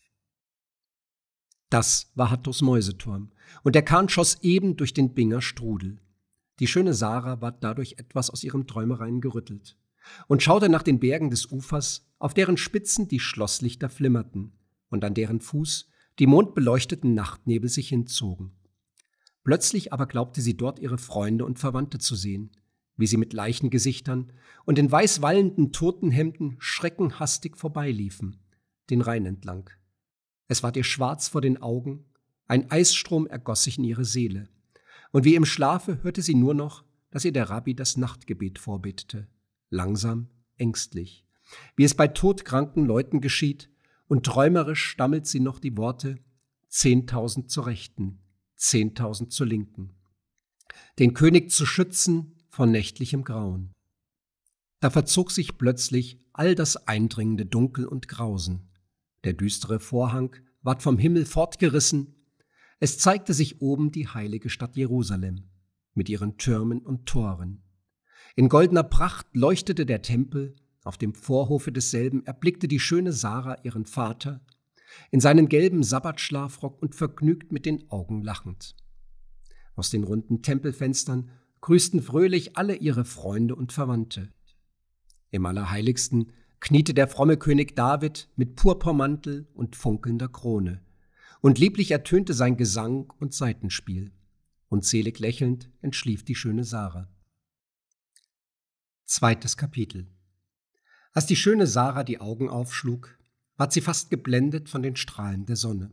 Das war Hattos Mäuseturm, und der Kahn schoss eben durch den Binger Strudel. Die schöne Sarah ward dadurch etwas aus ihren Träumereien gerüttelt und schaute nach den Bergen des Ufers, auf deren Spitzen die Schlosslichter flimmerten und an deren Fuß die mondbeleuchteten Nachtnebel sich hinzogen. Plötzlich aber glaubte sie dort ihre Freunde und Verwandte zu sehen, wie sie mit Leichengesichtern und in weiß wallenden Totenhemden schreckenhastig vorbeiliefen, den Rhein entlang. Es ward ihr schwarz vor den Augen, ein Eisstrom ergoss sich in ihre Seele, und wie im Schlafe hörte sie nur noch, dass ihr der Rabbi das Nachtgebet vorbittete, langsam, ängstlich, wie es bei todkranken Leuten geschieht, und träumerisch stammelt sie noch die Worte Zehntausend zur Rechten, Zehntausend zur Linken, den König zu schützen von nächtlichem Grauen. Da verzog sich plötzlich all das eindringende Dunkel und Grausen. Der düstere Vorhang ward vom Himmel fortgerissen es zeigte sich oben die heilige Stadt Jerusalem mit ihren Türmen und Toren. In goldener Pracht leuchtete der Tempel, auf dem Vorhofe desselben erblickte die schöne Sarah ihren Vater, in seinen gelben Sabbatschlafrock und vergnügt mit den Augen lachend. Aus den runden Tempelfenstern grüßten fröhlich alle ihre Freunde und Verwandte. Im Allerheiligsten kniete der fromme König David mit Purpurmantel und funkelnder Krone und lieblich ertönte sein Gesang und Seitenspiel. Und selig lächelnd entschlief die schöne Sarah. Zweites Kapitel. Als die schöne Sarah die Augen aufschlug, ward sie fast geblendet von den Strahlen der Sonne.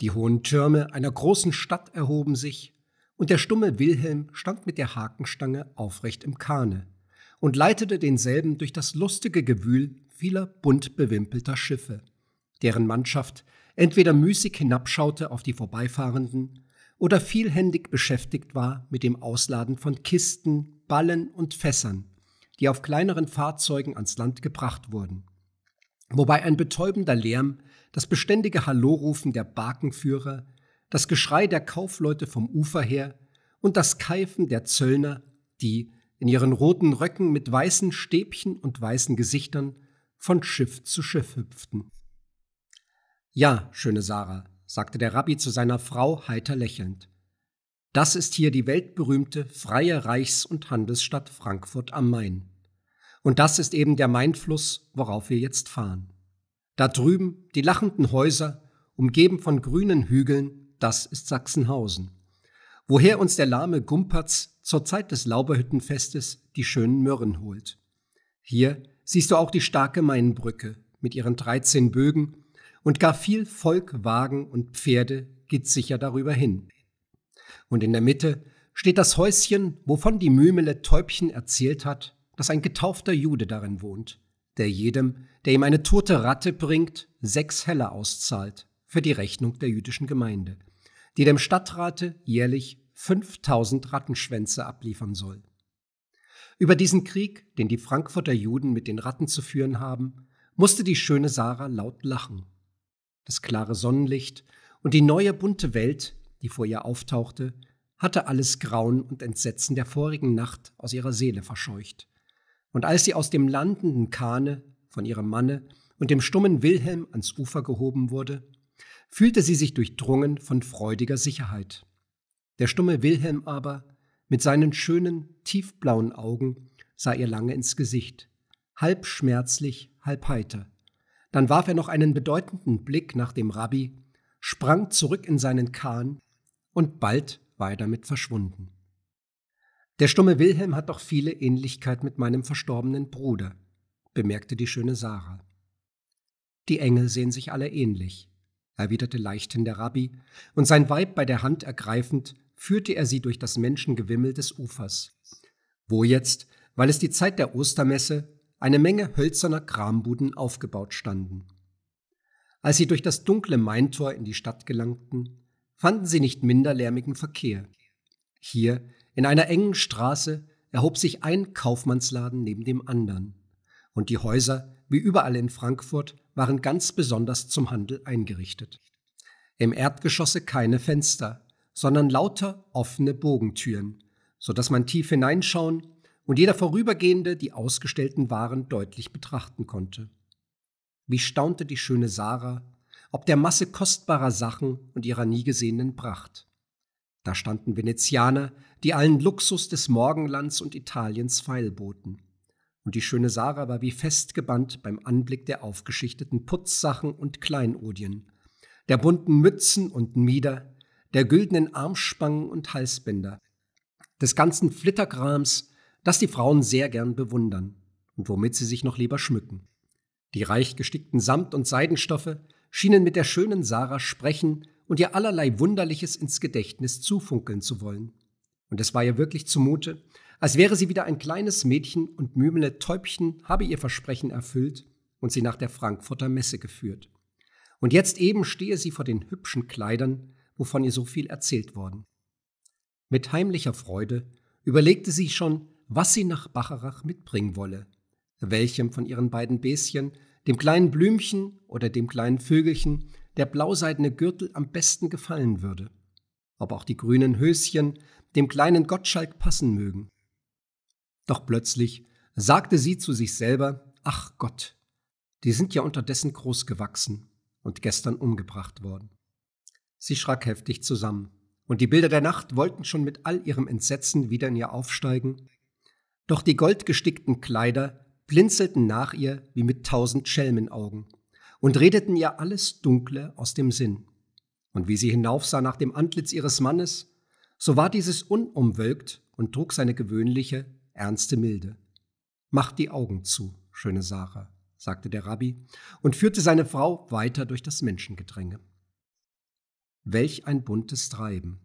Die hohen Türme einer großen Stadt erhoben sich, und der stumme Wilhelm stand mit der Hakenstange aufrecht im Kahne und leitete denselben durch das lustige Gewühl vieler bunt bewimpelter Schiffe, deren Mannschaft entweder müßig hinabschaute auf die Vorbeifahrenden oder vielhändig beschäftigt war mit dem Ausladen von Kisten, Ballen und Fässern, die auf kleineren Fahrzeugen ans Land gebracht wurden. Wobei ein betäubender Lärm, das beständige Hallorufen der Barkenführer, das Geschrei der Kaufleute vom Ufer her und das Keifen der Zöllner, die in ihren roten Röcken mit weißen Stäbchen und weißen Gesichtern von Schiff zu Schiff hüpften. Ja, schöne Sarah, sagte der Rabbi zu seiner Frau heiter lächelnd. Das ist hier die weltberühmte freie Reichs- und Handelsstadt Frankfurt am Main. Und das ist eben der Mainfluss, worauf wir jetzt fahren. Da drüben die lachenden Häuser, umgeben von grünen Hügeln, das ist Sachsenhausen. Woher uns der lahme Gumperz zur Zeit des Lauberhüttenfestes die schönen Mürren holt. Hier siehst du auch die starke Mainbrücke mit ihren 13 Bögen und gar viel Volk, Wagen und Pferde geht sicher darüber hin. Und in der Mitte steht das Häuschen, wovon die Mümele Täubchen erzählt hat, dass ein getaufter Jude darin wohnt, der jedem, der ihm eine tote Ratte bringt, sechs Heller auszahlt für die Rechnung der jüdischen Gemeinde, die dem Stadtrate jährlich 5000 Rattenschwänze abliefern soll. Über diesen Krieg, den die Frankfurter Juden mit den Ratten zu führen haben, musste die schöne Sarah laut lachen das klare Sonnenlicht und die neue bunte Welt, die vor ihr auftauchte, hatte alles Grauen und Entsetzen der vorigen Nacht aus ihrer Seele verscheucht. Und als sie aus dem landenden Kahne von ihrem Manne und dem stummen Wilhelm ans Ufer gehoben wurde, fühlte sie sich durchdrungen von freudiger Sicherheit. Der stumme Wilhelm aber, mit seinen schönen, tiefblauen Augen, sah ihr lange ins Gesicht, halb schmerzlich, halb heiter. Dann warf er noch einen bedeutenden Blick nach dem Rabbi, sprang zurück in seinen Kahn und bald war er damit verschwunden. Der stumme Wilhelm hat doch viele Ähnlichkeit mit meinem verstorbenen Bruder, bemerkte die schöne Sarah. Die Engel sehen sich alle ähnlich, erwiderte leichthin der Rabbi, und sein Weib bei der Hand ergreifend, führte er sie durch das Menschengewimmel des Ufers. Wo jetzt, weil es die Zeit der Ostermesse, eine Menge hölzerner Krambuden aufgebaut standen. Als sie durch das dunkle Maintor in die Stadt gelangten, fanden sie nicht minder lärmigen Verkehr. Hier, in einer engen Straße, erhob sich ein Kaufmannsladen neben dem anderen, und die Häuser, wie überall in Frankfurt, waren ganz besonders zum Handel eingerichtet. Im Erdgeschosse keine Fenster, sondern lauter offene Bogentüren, so dass man tief hineinschauen und jeder Vorübergehende die ausgestellten Waren deutlich betrachten konnte. Wie staunte die schöne Sarah, ob der Masse kostbarer Sachen und ihrer nie gesehenen Pracht. Da standen Venezianer, die allen Luxus des Morgenlands und Italiens feilboten. Und die schöne Sarah war wie festgebannt beim Anblick der aufgeschichteten Putzsachen und Kleinodien, der bunten Mützen und Mieder, der güldenen Armspangen und Halsbänder, des ganzen Flittergrams, das die Frauen sehr gern bewundern und womit sie sich noch lieber schmücken. Die reich gestickten Samt- und Seidenstoffe schienen mit der schönen Sarah sprechen und ihr allerlei Wunderliches ins Gedächtnis zufunkeln zu wollen. Und es war ihr wirklich zumute, als wäre sie wieder ein kleines Mädchen und Mümele Täubchen habe ihr Versprechen erfüllt und sie nach der Frankfurter Messe geführt. Und jetzt eben stehe sie vor den hübschen Kleidern, wovon ihr so viel erzählt worden. Mit heimlicher Freude überlegte sie schon, was sie nach Bacharach mitbringen wolle, welchem von ihren beiden Bäschen, dem kleinen Blümchen oder dem kleinen Vögelchen, der blauseidene Gürtel am besten gefallen würde, ob auch die grünen Höschen dem kleinen Gottschalk passen mögen. Doch plötzlich sagte sie zu sich selber, ach Gott, die sind ja unterdessen groß gewachsen und gestern umgebracht worden. Sie schrak heftig zusammen, und die Bilder der Nacht wollten schon mit all ihrem Entsetzen wieder in ihr aufsteigen, doch die goldgestickten Kleider blinzelten nach ihr wie mit tausend Schelmenaugen und redeten ihr alles Dunkle aus dem Sinn. Und wie sie hinaufsah nach dem Antlitz ihres Mannes, so war dieses unumwölkt und trug seine gewöhnliche, ernste Milde. Mach die Augen zu, schöne Sarah, sagte der Rabbi und führte seine Frau weiter durch das Menschengedränge. Welch ein buntes Treiben.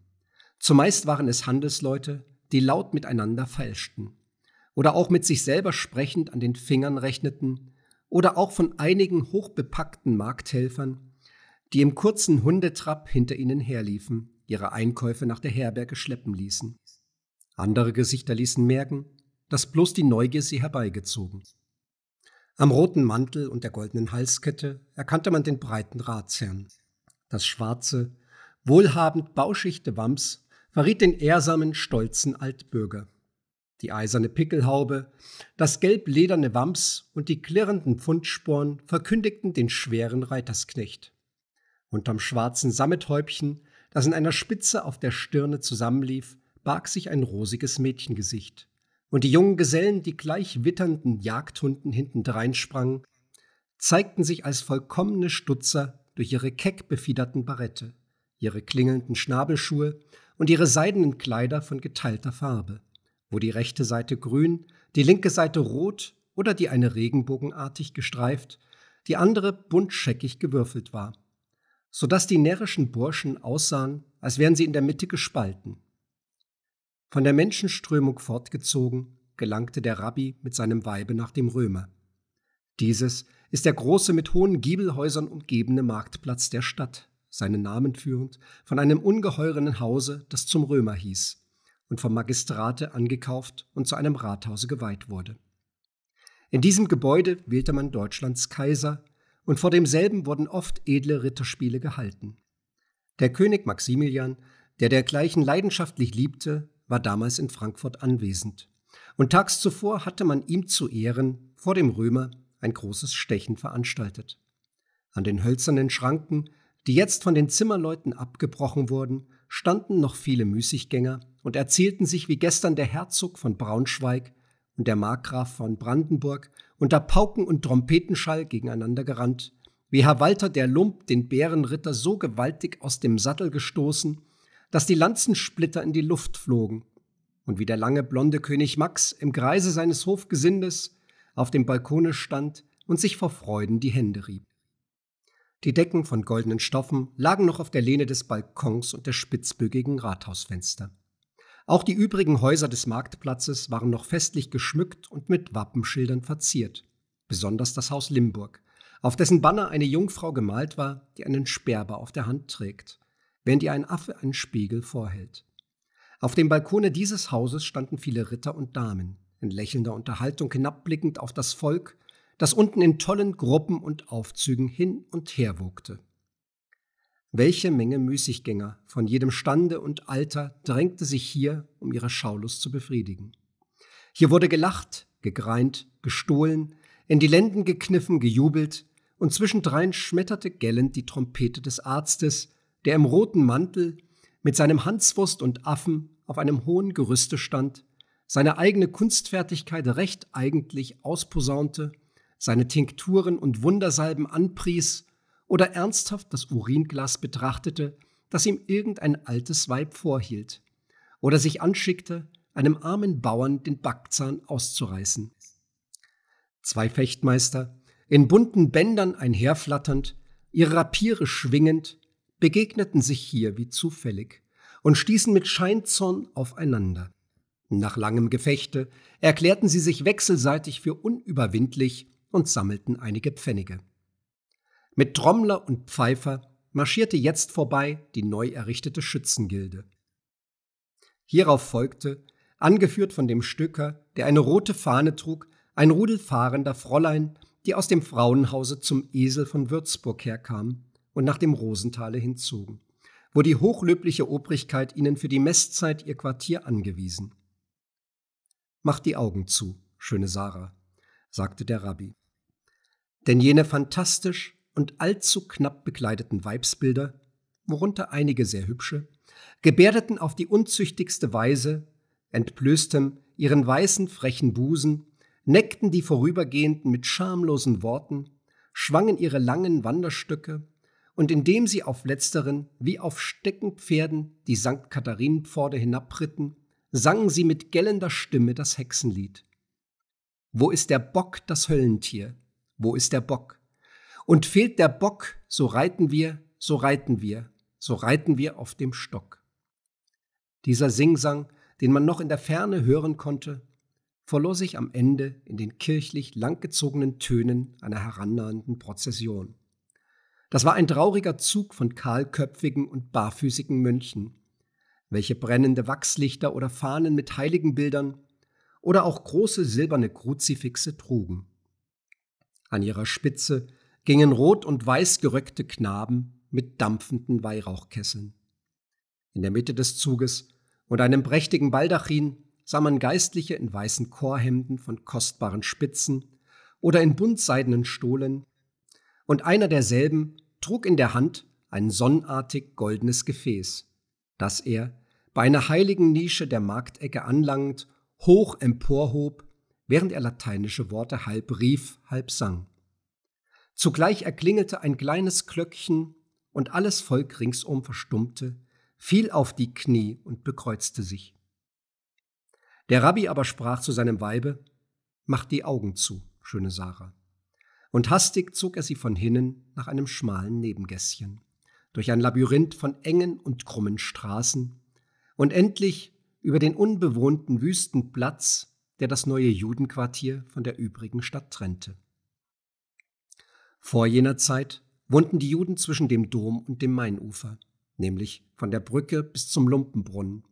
Zumeist waren es Handelsleute, die laut miteinander feilschten oder auch mit sich selber sprechend an den Fingern rechneten, oder auch von einigen hochbepackten Markthelfern, die im kurzen Hundetrapp hinter ihnen herliefen, ihre Einkäufe nach der Herberge schleppen ließen. Andere Gesichter ließen merken, dass bloß die Neugier sie herbeigezogen. Am roten Mantel und der goldenen Halskette erkannte man den breiten Ratsherrn. Das schwarze, wohlhabend bauschichte Wams verriet den ehrsamen, stolzen Altbürger die eiserne Pickelhaube, das gelblederne Wams und die klirrenden Pfundsporen verkündigten den schweren Reitersknecht. Unterm schwarzen Sammethäubchen, das in einer Spitze auf der Stirne zusammenlief, barg sich ein rosiges Mädchengesicht. Und die jungen Gesellen, die gleich witternden Jagdhunden hintendrein sprangen, zeigten sich als vollkommene Stutzer durch ihre keck befiederten Barette, ihre klingelnden Schnabelschuhe und ihre seidenen Kleider von geteilter Farbe wo die rechte Seite grün, die linke Seite rot oder die eine regenbogenartig gestreift, die andere buntscheckig gewürfelt war, so dass die närrischen Burschen aussahen, als wären sie in der Mitte gespalten. Von der Menschenströmung fortgezogen, gelangte der Rabbi mit seinem Weibe nach dem Römer. Dieses ist der große mit hohen Giebelhäusern umgebene Marktplatz der Stadt, seinen Namen führend, von einem ungeheuren Hause, das zum Römer hieß und vom Magistrate angekauft und zu einem Rathause geweiht wurde. In diesem Gebäude wählte man Deutschlands Kaiser und vor demselben wurden oft edle Ritterspiele gehalten. Der König Maximilian, der dergleichen leidenschaftlich liebte, war damals in Frankfurt anwesend. Und tags zuvor hatte man ihm zu Ehren vor dem Römer ein großes Stechen veranstaltet. An den hölzernen Schranken, die jetzt von den Zimmerleuten abgebrochen wurden, standen noch viele Müßiggänger und erzählten sich, wie gestern der Herzog von Braunschweig und der Markgraf von Brandenburg unter Pauken und Trompetenschall gegeneinander gerannt, wie Herr Walter der Lump den Bärenritter so gewaltig aus dem Sattel gestoßen, dass die Lanzensplitter in die Luft flogen, und wie der lange blonde König Max im Kreise seines Hofgesindes auf dem Balkone stand und sich vor Freuden die Hände rieb. Die Decken von goldenen Stoffen lagen noch auf der Lehne des Balkons und der spitzbögigen Rathausfenster. Auch die übrigen Häuser des Marktplatzes waren noch festlich geschmückt und mit Wappenschildern verziert, besonders das Haus Limburg, auf dessen Banner eine Jungfrau gemalt war, die einen Sperber auf der Hand trägt, während ihr ein Affe einen Spiegel vorhält. Auf dem Balkone dieses Hauses standen viele Ritter und Damen, in lächelnder Unterhaltung hinabblickend auf das Volk, das unten in tollen Gruppen und Aufzügen hin und her wogte. Welche Menge Müßiggänger von jedem Stande und Alter drängte sich hier, um ihre Schaulust zu befriedigen. Hier wurde gelacht, gegreint, gestohlen, in die Lenden gekniffen, gejubelt, und zwischendrein schmetterte gellend die Trompete des Arztes, der im roten Mantel mit seinem Hanswurst und Affen auf einem hohen Gerüste stand, seine eigene Kunstfertigkeit recht eigentlich ausposaunte, seine Tinkturen und Wundersalben anpries oder ernsthaft das Uringlas betrachtete, das ihm irgendein altes Weib vorhielt, oder sich anschickte, einem armen Bauern den Backzahn auszureißen. Zwei Fechtmeister, in bunten Bändern einherflatternd, ihre Rapiere schwingend, begegneten sich hier wie zufällig und stießen mit Scheinzorn aufeinander. Nach langem Gefechte erklärten sie sich wechselseitig für unüberwindlich und sammelten einige Pfennige. Mit Trommler und Pfeifer marschierte jetzt vorbei die neu errichtete Schützengilde. Hierauf folgte, angeführt von dem Stücker, der eine rote Fahne trug, ein Rudel fahrender Fräulein, die aus dem Frauenhause zum Esel von Würzburg herkamen und nach dem Rosentale hinzogen, wo die hochlöbliche Obrigkeit ihnen für die Messzeit ihr Quartier angewiesen. Mach die Augen zu, schöne Sarah, sagte der Rabbi. Denn jene fantastisch und allzu knapp bekleideten Weibsbilder, worunter einige sehr hübsche, gebärdeten auf die unzüchtigste Weise, entblößtem ihren weißen, frechen Busen, neckten die Vorübergehenden mit schamlosen Worten, schwangen ihre langen Wanderstöcke, und indem sie auf letzteren wie auf Steckenpferden die St. Katharinenpforte hinabritten, sangen sie mit gellender Stimme das Hexenlied. Wo ist der Bock, das Höllentier? Wo ist der Bock? Und fehlt der Bock, so reiten wir, so reiten wir, so reiten wir auf dem Stock. Dieser Singsang, den man noch in der Ferne hören konnte, verlor sich am Ende in den kirchlich langgezogenen Tönen einer herannahenden Prozession. Das war ein trauriger Zug von kahlköpfigen und barfüßigen Mönchen, welche brennende Wachslichter oder Fahnen mit Heiligenbildern oder auch große silberne Kruzifixe trugen. An ihrer Spitze gingen rot und weiß geröckte Knaben mit dampfenden Weihrauchkesseln. In der Mitte des Zuges und einem prächtigen Baldachin sah man Geistliche in weißen Chorhemden von kostbaren Spitzen oder in buntseidenen Stohlen, und einer derselben trug in der Hand ein sonnartig goldenes Gefäß, das er, bei einer heiligen Nische der Marktecke anlangend, hoch emporhob, während er lateinische Worte halb rief, halb sang. Zugleich erklingelte ein kleines Glöckchen und alles Volk ringsum verstummte, fiel auf die Knie und bekreuzte sich. Der Rabbi aber sprach zu seinem Weibe, Mach die Augen zu, schöne Sarah. Und hastig zog er sie von hinnen nach einem schmalen Nebengässchen, durch ein Labyrinth von engen und krummen Straßen und endlich über den unbewohnten Wüstenplatz, der das neue Judenquartier von der übrigen Stadt trennte. Vor jener Zeit wohnten die Juden zwischen dem Dom und dem Mainufer, nämlich von der Brücke bis zum Lumpenbrunnen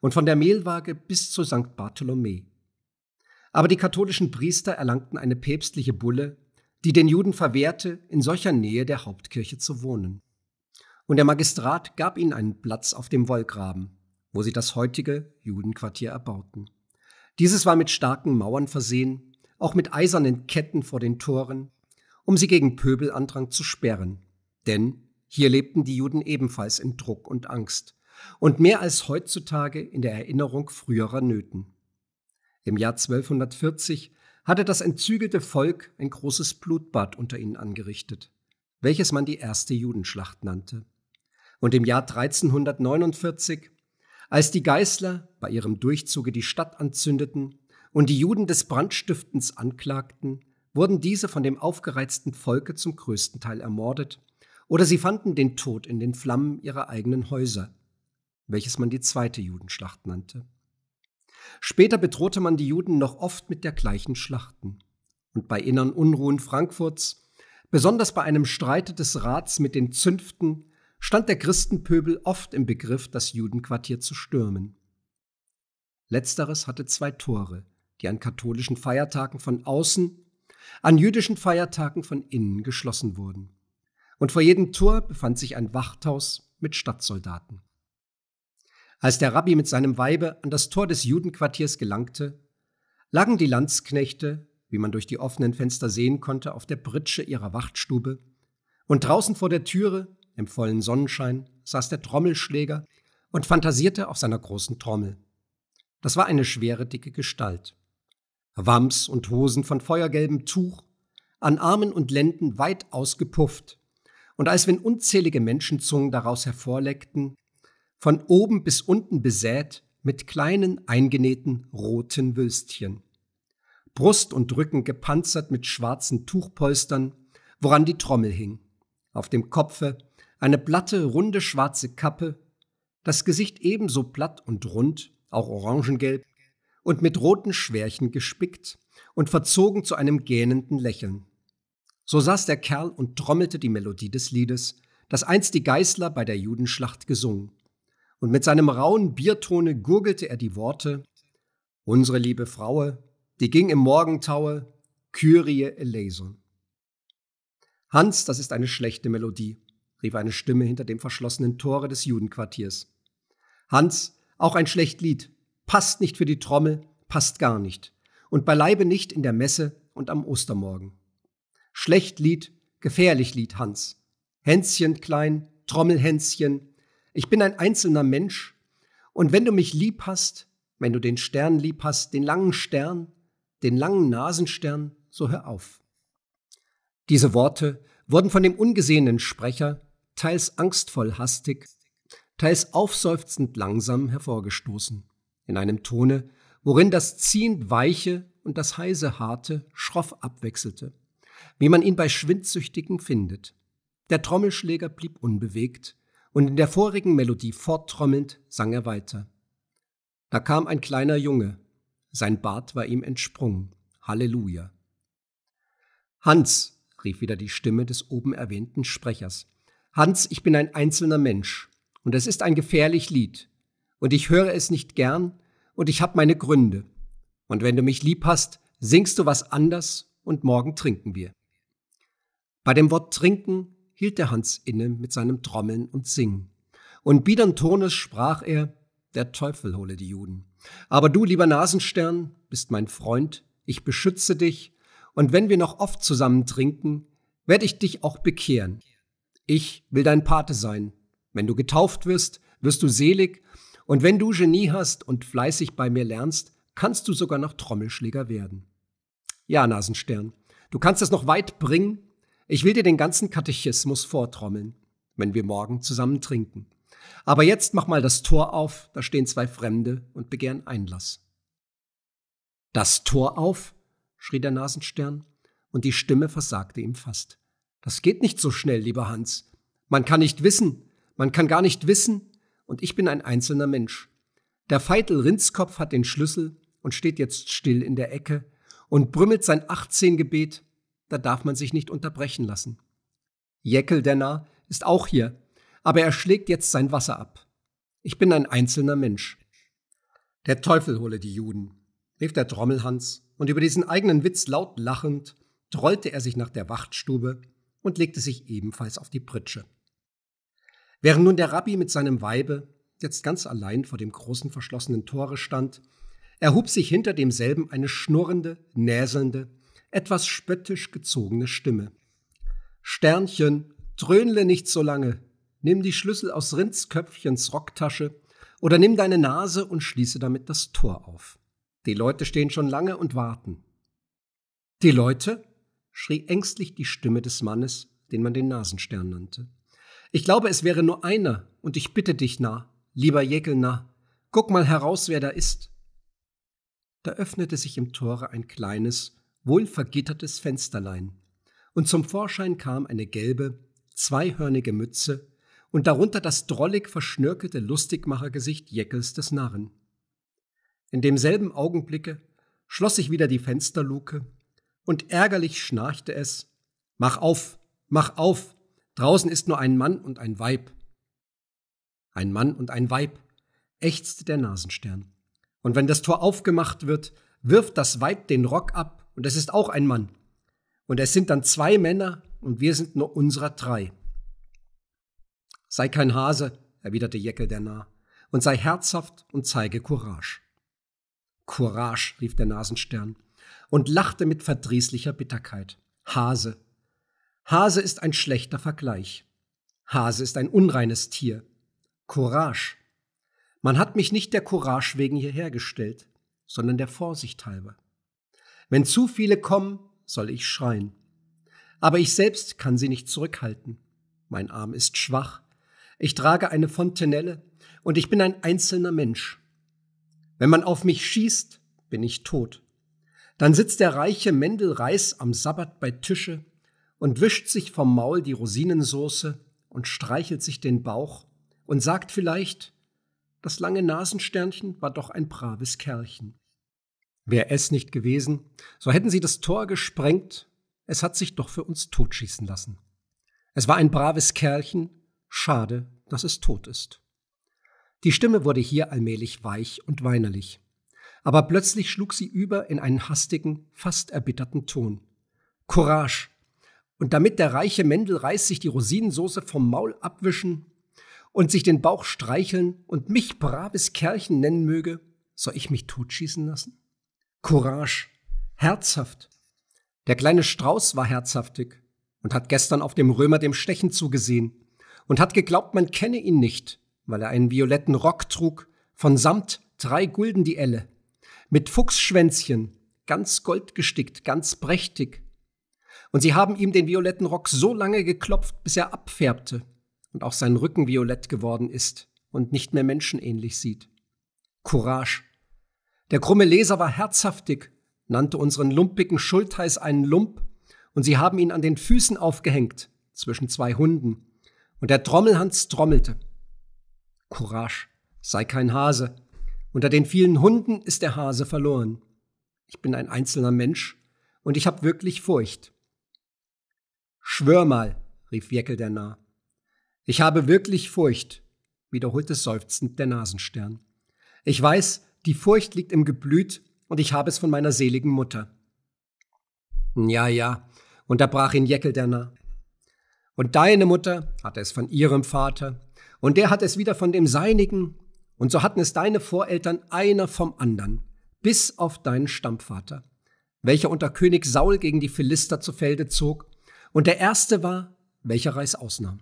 und von der Mehlwaage bis zu St. Bartholomä. Aber die katholischen Priester erlangten eine päpstliche Bulle, die den Juden verwehrte, in solcher Nähe der Hauptkirche zu wohnen. Und der Magistrat gab ihnen einen Platz auf dem Wollgraben, wo sie das heutige Judenquartier erbauten. Dieses war mit starken Mauern versehen, auch mit eisernen Ketten vor den Toren um sie gegen Pöbelandrang zu sperren. Denn hier lebten die Juden ebenfalls in Druck und Angst und mehr als heutzutage in der Erinnerung früherer Nöten. Im Jahr 1240 hatte das entzügelte Volk ein großes Blutbad unter ihnen angerichtet, welches man die erste Judenschlacht nannte. Und im Jahr 1349, als die Geißler bei ihrem Durchzuge die Stadt anzündeten und die Juden des Brandstiftens anklagten, wurden diese von dem aufgereizten Volke zum größten Teil ermordet, oder sie fanden den Tod in den Flammen ihrer eigenen Häuser, welches man die zweite Judenschlacht nannte. Später bedrohte man die Juden noch oft mit der gleichen Schlachten. Und bei inneren Unruhen Frankfurts, besonders bei einem Streite des Rats mit den Zünften, stand der Christenpöbel oft im Begriff, das Judenquartier zu stürmen. Letzteres hatte zwei Tore, die an katholischen Feiertagen von außen an jüdischen Feiertagen von innen geschlossen wurden. Und vor jedem Tor befand sich ein Wachthaus mit Stadtsoldaten. Als der Rabbi mit seinem Weibe an das Tor des Judenquartiers gelangte, lagen die Landsknechte, wie man durch die offenen Fenster sehen konnte, auf der Pritsche ihrer Wachtstube, und draußen vor der Türe, im vollen Sonnenschein, saß der Trommelschläger und fantasierte auf seiner großen Trommel. Das war eine schwere, dicke Gestalt. Wams und Hosen von feuergelbem Tuch, an Armen und Lenden weit ausgepufft, und als wenn unzählige Menschenzungen daraus hervorleckten, von oben bis unten besät mit kleinen eingenähten roten Würstchen. Brust und Rücken gepanzert mit schwarzen Tuchpolstern, woran die Trommel hing. Auf dem Kopfe eine platte, runde schwarze Kappe, das Gesicht ebenso platt und rund, auch orangengelb, und mit roten Schwärchen gespickt und verzogen zu einem gähnenden Lächeln. So saß der Kerl und trommelte die Melodie des Liedes, das einst die Geißler bei der Judenschlacht gesungen. Und mit seinem rauen Biertone gurgelte er die Worte Unsere liebe Frau, die ging im Morgentaue, Kyrie eleison. Hans, das ist eine schlechte Melodie, rief eine Stimme hinter dem verschlossenen Tore des Judenquartiers. Hans, auch ein schlecht Lied, passt nicht für die Trommel, passt gar nicht und beileibe nicht in der Messe und am Ostermorgen. Schlecht Lied, gefährlich Lied, Hans. Hänschen klein, Trommelhänschen, ich bin ein einzelner Mensch, und wenn du mich lieb hast, wenn du den Stern lieb hast, den langen Stern, den langen Nasenstern, so hör auf. Diese Worte wurden von dem ungesehenen Sprecher teils angstvoll hastig, teils aufseufzend langsam hervorgestoßen in einem Tone, worin das ziehend Weiche und das heise Harte schroff abwechselte, wie man ihn bei Schwindsüchtigen findet. Der Trommelschläger blieb unbewegt, und in der vorigen Melodie forttrommelnd sang er weiter. Da kam ein kleiner Junge, sein Bart war ihm entsprungen. Halleluja. Hans, rief wieder die Stimme des oben erwähnten Sprechers. Hans, ich bin ein einzelner Mensch, und es ist ein gefährlich Lied und ich höre es nicht gern und ich habe meine Gründe. Und wenn du mich lieb hast, singst du was anders und morgen trinken wir. Bei dem Wort trinken hielt der Hans inne mit seinem Trommeln und Singen. Und biedern Tones sprach er, der Teufel hole die Juden. Aber du, lieber Nasenstern, bist mein Freund, ich beschütze dich, und wenn wir noch oft zusammen trinken, werde ich dich auch bekehren. Ich will dein Pate sein. Wenn du getauft wirst, wirst du selig und wenn du Genie hast und fleißig bei mir lernst, kannst du sogar noch Trommelschläger werden. Ja, Nasenstern, du kannst es noch weit bringen. Ich will dir den ganzen Katechismus vortrommeln, wenn wir morgen zusammen trinken. Aber jetzt mach mal das Tor auf, da stehen zwei Fremde und begehren Einlass. Das Tor auf? schrie der Nasenstern, und die Stimme versagte ihm fast. Das geht nicht so schnell, lieber Hans. Man kann nicht wissen, man kann gar nicht wissen, und ich bin ein einzelner Mensch. Der Feitel Rindskopf hat den Schlüssel und steht jetzt still in der Ecke und brümmelt sein 18 Gebet, da darf man sich nicht unterbrechen lassen. Jeckel der Narr ist auch hier, aber er schlägt jetzt sein Wasser ab. Ich bin ein einzelner Mensch. Der Teufel hole die Juden, rief der Trommelhans, und über diesen eigenen Witz laut lachend trollte er sich nach der Wachtstube und legte sich ebenfalls auf die Pritsche. Während nun der Rabbi mit seinem Weibe jetzt ganz allein vor dem großen verschlossenen Tore stand, erhub sich hinter demselben eine schnurrende, näselnde, etwas spöttisch gezogene Stimme. Sternchen, dröhnle nicht so lange, nimm die Schlüssel aus Rindsköpfchens Rocktasche oder nimm deine Nase und schließe damit das Tor auf. Die Leute stehen schon lange und warten. Die Leute? schrie ängstlich die Stimme des Mannes, den man den Nasenstern nannte. Ich glaube, es wäre nur einer, und ich bitte dich, nah, lieber Jekyll, nah, guck mal heraus, wer da ist. Da öffnete sich im Tore ein kleines, wohlvergittertes Fensterlein, und zum Vorschein kam eine gelbe, zweihörnige Mütze und darunter das drollig verschnörkelte Lustigmachergesicht Jeckels des Narren. In demselben Augenblicke schloss sich wieder die Fensterluke, und ärgerlich schnarchte es Mach auf, mach auf, Draußen ist nur ein Mann und ein Weib. Ein Mann und ein Weib, ächzte der Nasenstern. Und wenn das Tor aufgemacht wird, wirft das Weib den Rock ab, und es ist auch ein Mann. Und es sind dann zwei Männer, und wir sind nur unserer drei. Sei kein Hase, erwiderte Jeckel der Narr, und sei herzhaft und zeige Courage. Courage, rief der Nasenstern und lachte mit verdrießlicher Bitterkeit. Hase, Hase ist ein schlechter Vergleich. Hase ist ein unreines Tier. Courage. Man hat mich nicht der Courage wegen hierher gestellt, sondern der Vorsicht halber. Wenn zu viele kommen, soll ich schreien. Aber ich selbst kann sie nicht zurückhalten. Mein Arm ist schwach. Ich trage eine Fontenelle und ich bin ein einzelner Mensch. Wenn man auf mich schießt, bin ich tot. Dann sitzt der reiche Mendel Reis am Sabbat bei Tische und wischt sich vom Maul die Rosinensoße und streichelt sich den Bauch und sagt vielleicht, das lange Nasensternchen war doch ein braves Kerlchen. Wäre es nicht gewesen, so hätten sie das Tor gesprengt, es hat sich doch für uns totschießen lassen. Es war ein braves Kerlchen, schade, dass es tot ist. Die Stimme wurde hier allmählich weich und weinerlich. Aber plötzlich schlug sie über in einen hastigen, fast erbitterten Ton. Courage, und damit der reiche Mendel Reis sich die Rosinensoße vom Maul abwischen und sich den Bauch streicheln und mich braves Kerlchen nennen möge, soll ich mich totschießen lassen? Courage, herzhaft. Der kleine Strauß war herzhaftig und hat gestern auf dem Römer dem Stechen zugesehen und hat geglaubt, man kenne ihn nicht, weil er einen violetten Rock trug, von Samt drei Gulden die Elle, mit Fuchsschwänzchen, ganz goldgestickt, ganz prächtig, und sie haben ihm den violetten Rock so lange geklopft, bis er abfärbte und auch sein Rücken violett geworden ist und nicht mehr menschenähnlich sieht. Courage. Der krumme Leser war herzhaftig, nannte unseren lumpigen Schultheiß einen Lump, und sie haben ihn an den Füßen aufgehängt, zwischen zwei Hunden, und der Trommelhans trommelte. Courage, sei kein Hase. Unter den vielen Hunden ist der Hase verloren. Ich bin ein einzelner Mensch, und ich habe wirklich Furcht. Schwör mal, rief Jeckel der Narr. Ich habe wirklich Furcht, wiederholte seufzend der Nasenstern. Ich weiß, die Furcht liegt im Geblüt und ich habe es von meiner seligen Mutter. Ja, ja, unterbrach ihn Jeckel der Narr. Und deine Mutter hatte es von ihrem Vater, und der hat es wieder von dem seinigen, und so hatten es deine Voreltern einer vom anderen, bis auf deinen Stammvater, welcher unter König Saul gegen die Philister zu Felde zog und der erste war, welcher Reis ausnahm.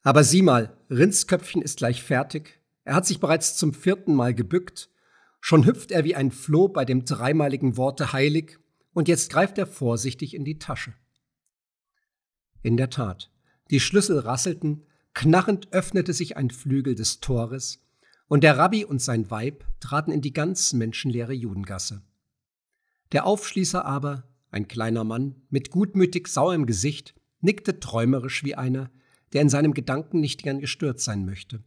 Aber sieh mal, Rindsköpfchen ist gleich fertig. Er hat sich bereits zum vierten Mal gebückt. Schon hüpft er wie ein Floh bei dem dreimaligen Worte heilig. Und jetzt greift er vorsichtig in die Tasche. In der Tat, die Schlüssel rasselten, knarrend öffnete sich ein Flügel des Tores, und der Rabbi und sein Weib traten in die ganz menschenleere Judengasse. Der Aufschließer aber ein kleiner Mann, mit gutmütig sauerem Gesicht, nickte träumerisch wie einer, der in seinem Gedanken nicht gern gestört sein möchte.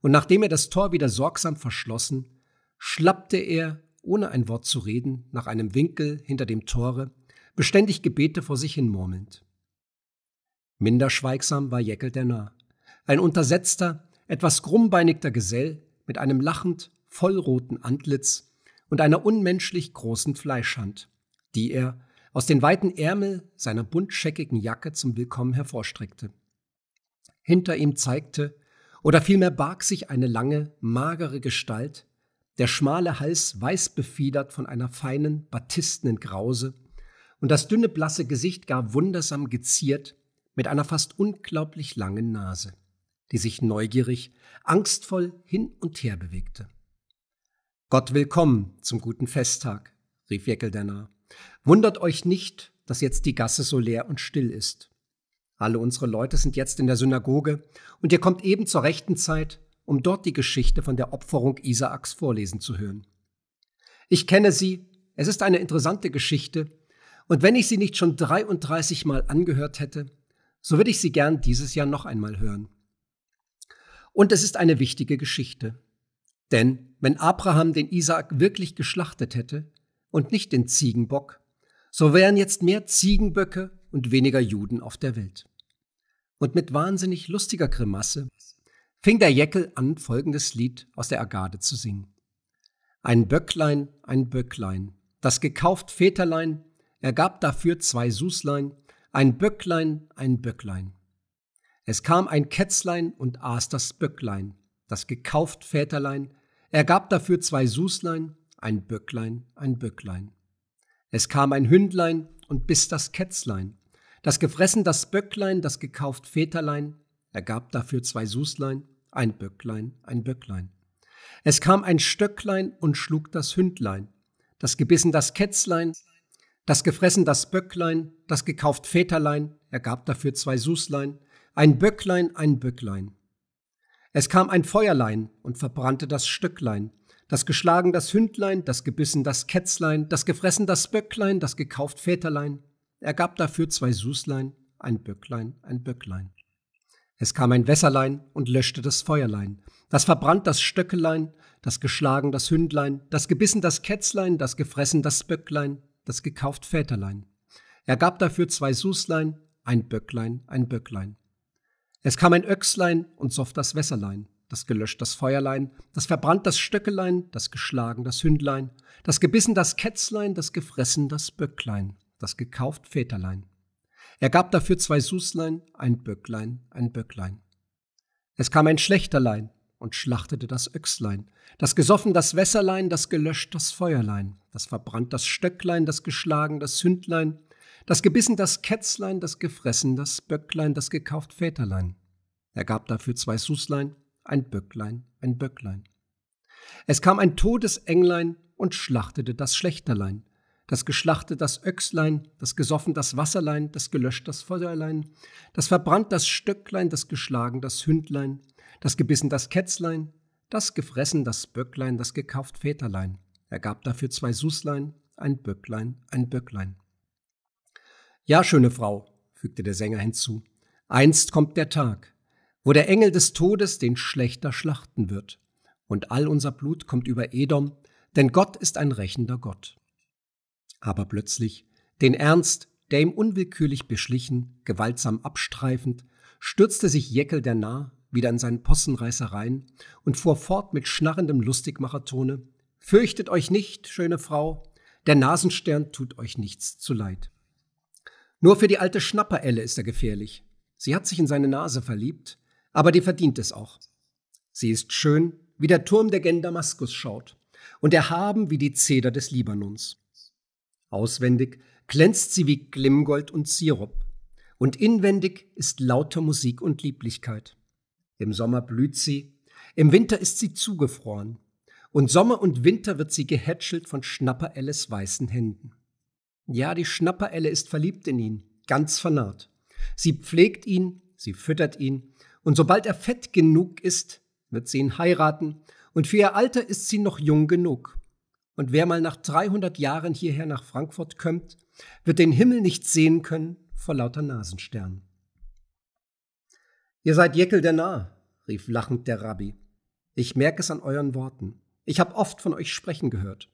Und nachdem er das Tor wieder sorgsam verschlossen, schlappte er, ohne ein Wort zu reden, nach einem Winkel hinter dem Tore, beständig Gebete vor sich hin murmelnd. Minder schweigsam war Jäckel der Narr. Ein untersetzter, etwas grummbeinigter Gesell mit einem lachend, vollroten Antlitz und einer unmenschlich großen Fleischhand, die er, aus den weiten Ärmel seiner buntscheckigen Jacke zum Willkommen hervorstreckte. Hinter ihm zeigte, oder vielmehr barg sich eine lange, magere Gestalt, der schmale Hals weiß befiedert von einer feinen, batistenen Grause und das dünne, blasse Gesicht gar wundersam geziert mit einer fast unglaublich langen Nase, die sich neugierig, angstvoll hin und her bewegte. Gott willkommen zum guten Festtag, rief der Jeckelder Wundert euch nicht, dass jetzt die Gasse so leer und still ist. Alle unsere Leute sind jetzt in der Synagoge und ihr kommt eben zur rechten Zeit, um dort die Geschichte von der Opferung Isaaks vorlesen zu hören. Ich kenne sie, es ist eine interessante Geschichte, und wenn ich sie nicht schon 33 Mal angehört hätte, so würde ich sie gern dieses Jahr noch einmal hören. Und es ist eine wichtige Geschichte. Denn wenn Abraham den Isaak wirklich geschlachtet hätte und nicht den Ziegenbock, so wären jetzt mehr Ziegenböcke und weniger Juden auf der Welt. Und mit wahnsinnig lustiger Grimasse fing der Jeckel an, folgendes Lied aus der Agade zu singen. Ein Böcklein, ein Böcklein, das gekauft Väterlein, er gab dafür zwei Suslein, ein Böcklein, ein Böcklein. Es kam ein Kätzlein und aß das Böcklein, das gekauft Väterlein, er gab dafür zwei Suslein, ein Böcklein, ein Böcklein. Es kam ein Hündlein und biss das Kätzlein, das gefressen das Böcklein, das gekauft Väterlein, er gab dafür zwei Suslein, ein Böcklein, ein Böcklein. Es kam ein Stöcklein und schlug das Hündlein, das gebissen das Kätzlein, das gefressen das Böcklein, das gekauft Väterlein, er gab dafür zwei Suslein, ein Böcklein, ein Böcklein. Es kam ein Feuerlein und verbrannte das Stöcklein, das geschlagen das Hündlein, das gebissen das Kätzlein, das gefressen das Böcklein, das gekauft Väterlein. Er gab dafür zwei Suslein, ein Böcklein, ein Böcklein. Es kam ein Wässerlein und löschte das Feuerlein, das verbrannt das Stöckelein, das geschlagen das Hündlein, das gebissen das Kätzlein, das gefressen das Böcklein, das gekauft Väterlein. Er gab dafür zwei Suslein, ein Böcklein, ein Böcklein. Es kam ein Öchslein und soff das Wässerlein, das gelöscht das Feuerlein, das verbrannt das Stöckelein, das geschlagen das Hündlein, das gebissen das Kätzlein, das gefressen das Böcklein, das gekauft Väterlein. Er gab dafür zwei Suslein, ein Böcklein, ein Böcklein. Es kam ein Schlechterlein und schlachtete das Öchslein, das gesoffen das Wässerlein, das gelöscht das Feuerlein, das verbrannt das Stöcklein, das geschlagen das Hündlein, das gebissen das Kätzlein, das gefressen das Böcklein, das gekauft Väterlein. Er gab dafür zwei Suslein, ein Böcklein, ein Böcklein. Es kam ein totes Englein und schlachtete das Schlechterlein, das geschlachtet das Öchslein, das gesoffen das Wasserlein, das gelöscht das Feuerlein, das verbrannt das Stöcklein, das geschlagen das Hündlein, das gebissen das Kätzlein, das gefressen das Böcklein, das gekauft Väterlein. Er gab dafür zwei Suslein, ein Böcklein, ein Böcklein. Ja, schöne Frau, fügte der Sänger hinzu, einst kommt der Tag, wo der Engel des Todes den Schlechter schlachten wird. Und all unser Blut kommt über Edom, denn Gott ist ein rächender Gott. Aber plötzlich, den Ernst, der ihm unwillkürlich beschlichen, gewaltsam abstreifend, stürzte sich Jeckel der Narr wieder in seinen Possenreißereien und fuhr fort mit schnarrendem Lustigmachertone. Fürchtet euch nicht, schöne Frau, der Nasenstern tut euch nichts zuleid. Nur für die alte Schnapperelle ist er gefährlich. Sie hat sich in seine Nase verliebt, aber die verdient es auch. Sie ist schön, wie der Turm der Gen Damaskus schaut, und erhaben wie die Zeder des Libanons. Auswendig glänzt sie wie Glimmgold und Sirup, und inwendig ist lauter Musik und Lieblichkeit. Im Sommer blüht sie, im Winter ist sie zugefroren, und Sommer und Winter wird sie gehätschelt von Schnapperelles weißen Händen. Ja, die Schnapperelle ist verliebt in ihn, ganz vernarrt. Sie pflegt ihn, sie füttert ihn, und sobald er fett genug ist, wird sie ihn heiraten, und für ihr Alter ist sie noch jung genug. Und wer mal nach 300 Jahren hierher nach Frankfurt kömmt, wird den Himmel nicht sehen können vor lauter Nasenstern. Ihr seid Jekyll der Narr, rief lachend der Rabbi. Ich merke es an euren Worten. Ich habe oft von euch sprechen gehört.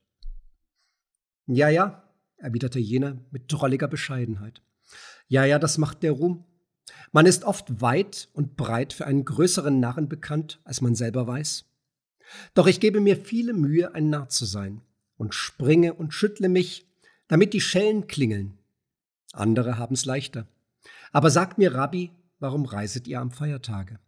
Ja, ja, erwiderte jener mit drolliger Bescheidenheit. Ja, ja, das macht der Ruhm. Man ist oft weit und breit für einen größeren Narren bekannt, als man selber weiß. Doch ich gebe mir viele Mühe, ein Narr zu sein, und springe und schüttle mich, damit die Schellen klingeln. Andere haben's leichter. Aber sagt mir, Rabbi, warum reiset ihr am Feiertage?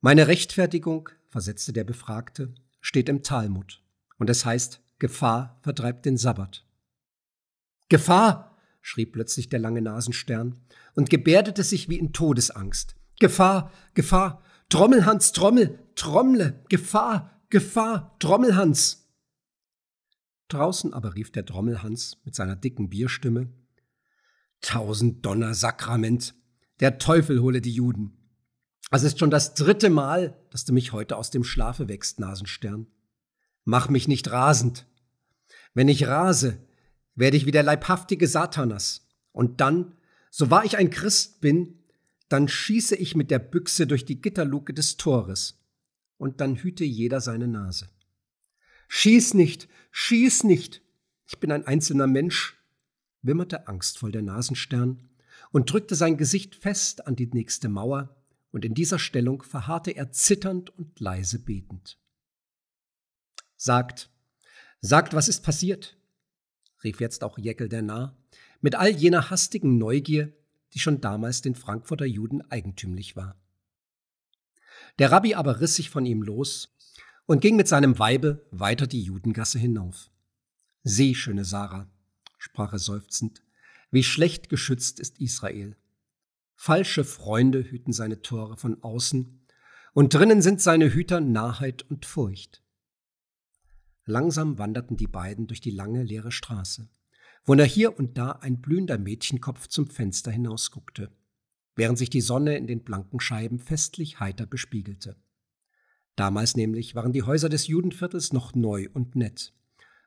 Meine Rechtfertigung, versetzte der Befragte, steht im Talmud, und es heißt, Gefahr vertreibt den Sabbat. Gefahr, schrieb plötzlich der lange Nasenstern, und gebärdete sich wie in Todesangst. Gefahr, Gefahr, Trommelhans, Trommel, Trommle, Gefahr, Gefahr, Trommelhans. Draußen aber rief der Trommelhans mit seiner dicken Bierstimme Tausend Donner Sakrament, der Teufel hole die Juden. Es ist schon das dritte Mal, dass du mich heute aus dem Schlafe wächst, Nasenstern. Mach mich nicht rasend. Wenn ich rase, werde ich wie der leibhaftige Satanas. Und dann, so wahr ich ein Christ bin, dann schieße ich mit der Büchse durch die Gitterluke des Tores. Und dann hüte jeder seine Nase. Schieß nicht, schieß nicht! Ich bin ein einzelner Mensch, wimmerte angstvoll der Nasenstern und drückte sein Gesicht fest an die nächste Mauer, und in dieser Stellung verharrte er zitternd und leise betend. Sagt, sagt, was ist passiert? rief jetzt auch Jeckel der Narr, mit all jener hastigen Neugier, die schon damals den Frankfurter Juden eigentümlich war. Der Rabbi aber riss sich von ihm los und ging mit seinem Weibe weiter die Judengasse hinauf. Sieh, schöne Sarah, sprach er seufzend, wie schlecht geschützt ist Israel. Falsche Freunde hüten seine Tore von außen, und drinnen sind seine Hüter Narrheit und Furcht. Langsam wanderten die beiden durch die lange, leere Straße, wo nur hier und da ein blühender Mädchenkopf zum Fenster hinausguckte, während sich die Sonne in den blanken Scheiben festlich heiter bespiegelte. Damals nämlich waren die Häuser des Judenviertels noch neu und nett,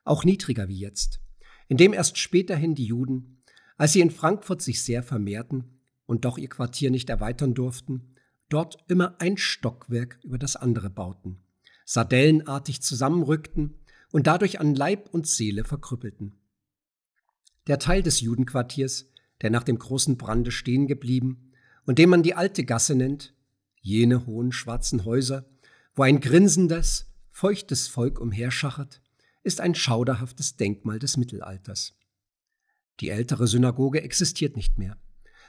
auch niedriger wie jetzt, indem erst späterhin die Juden, als sie in Frankfurt sich sehr vermehrten und doch ihr Quartier nicht erweitern durften, dort immer ein Stockwerk über das andere bauten, sardellenartig zusammenrückten und dadurch an Leib und Seele verkrüppelten. Der Teil des Judenquartiers, der nach dem großen Brande stehen geblieben und den man die alte Gasse nennt, jene hohen schwarzen Häuser, wo ein grinsendes, feuchtes Volk umherschachert, ist ein schauderhaftes Denkmal des Mittelalters. Die ältere Synagoge existiert nicht mehr.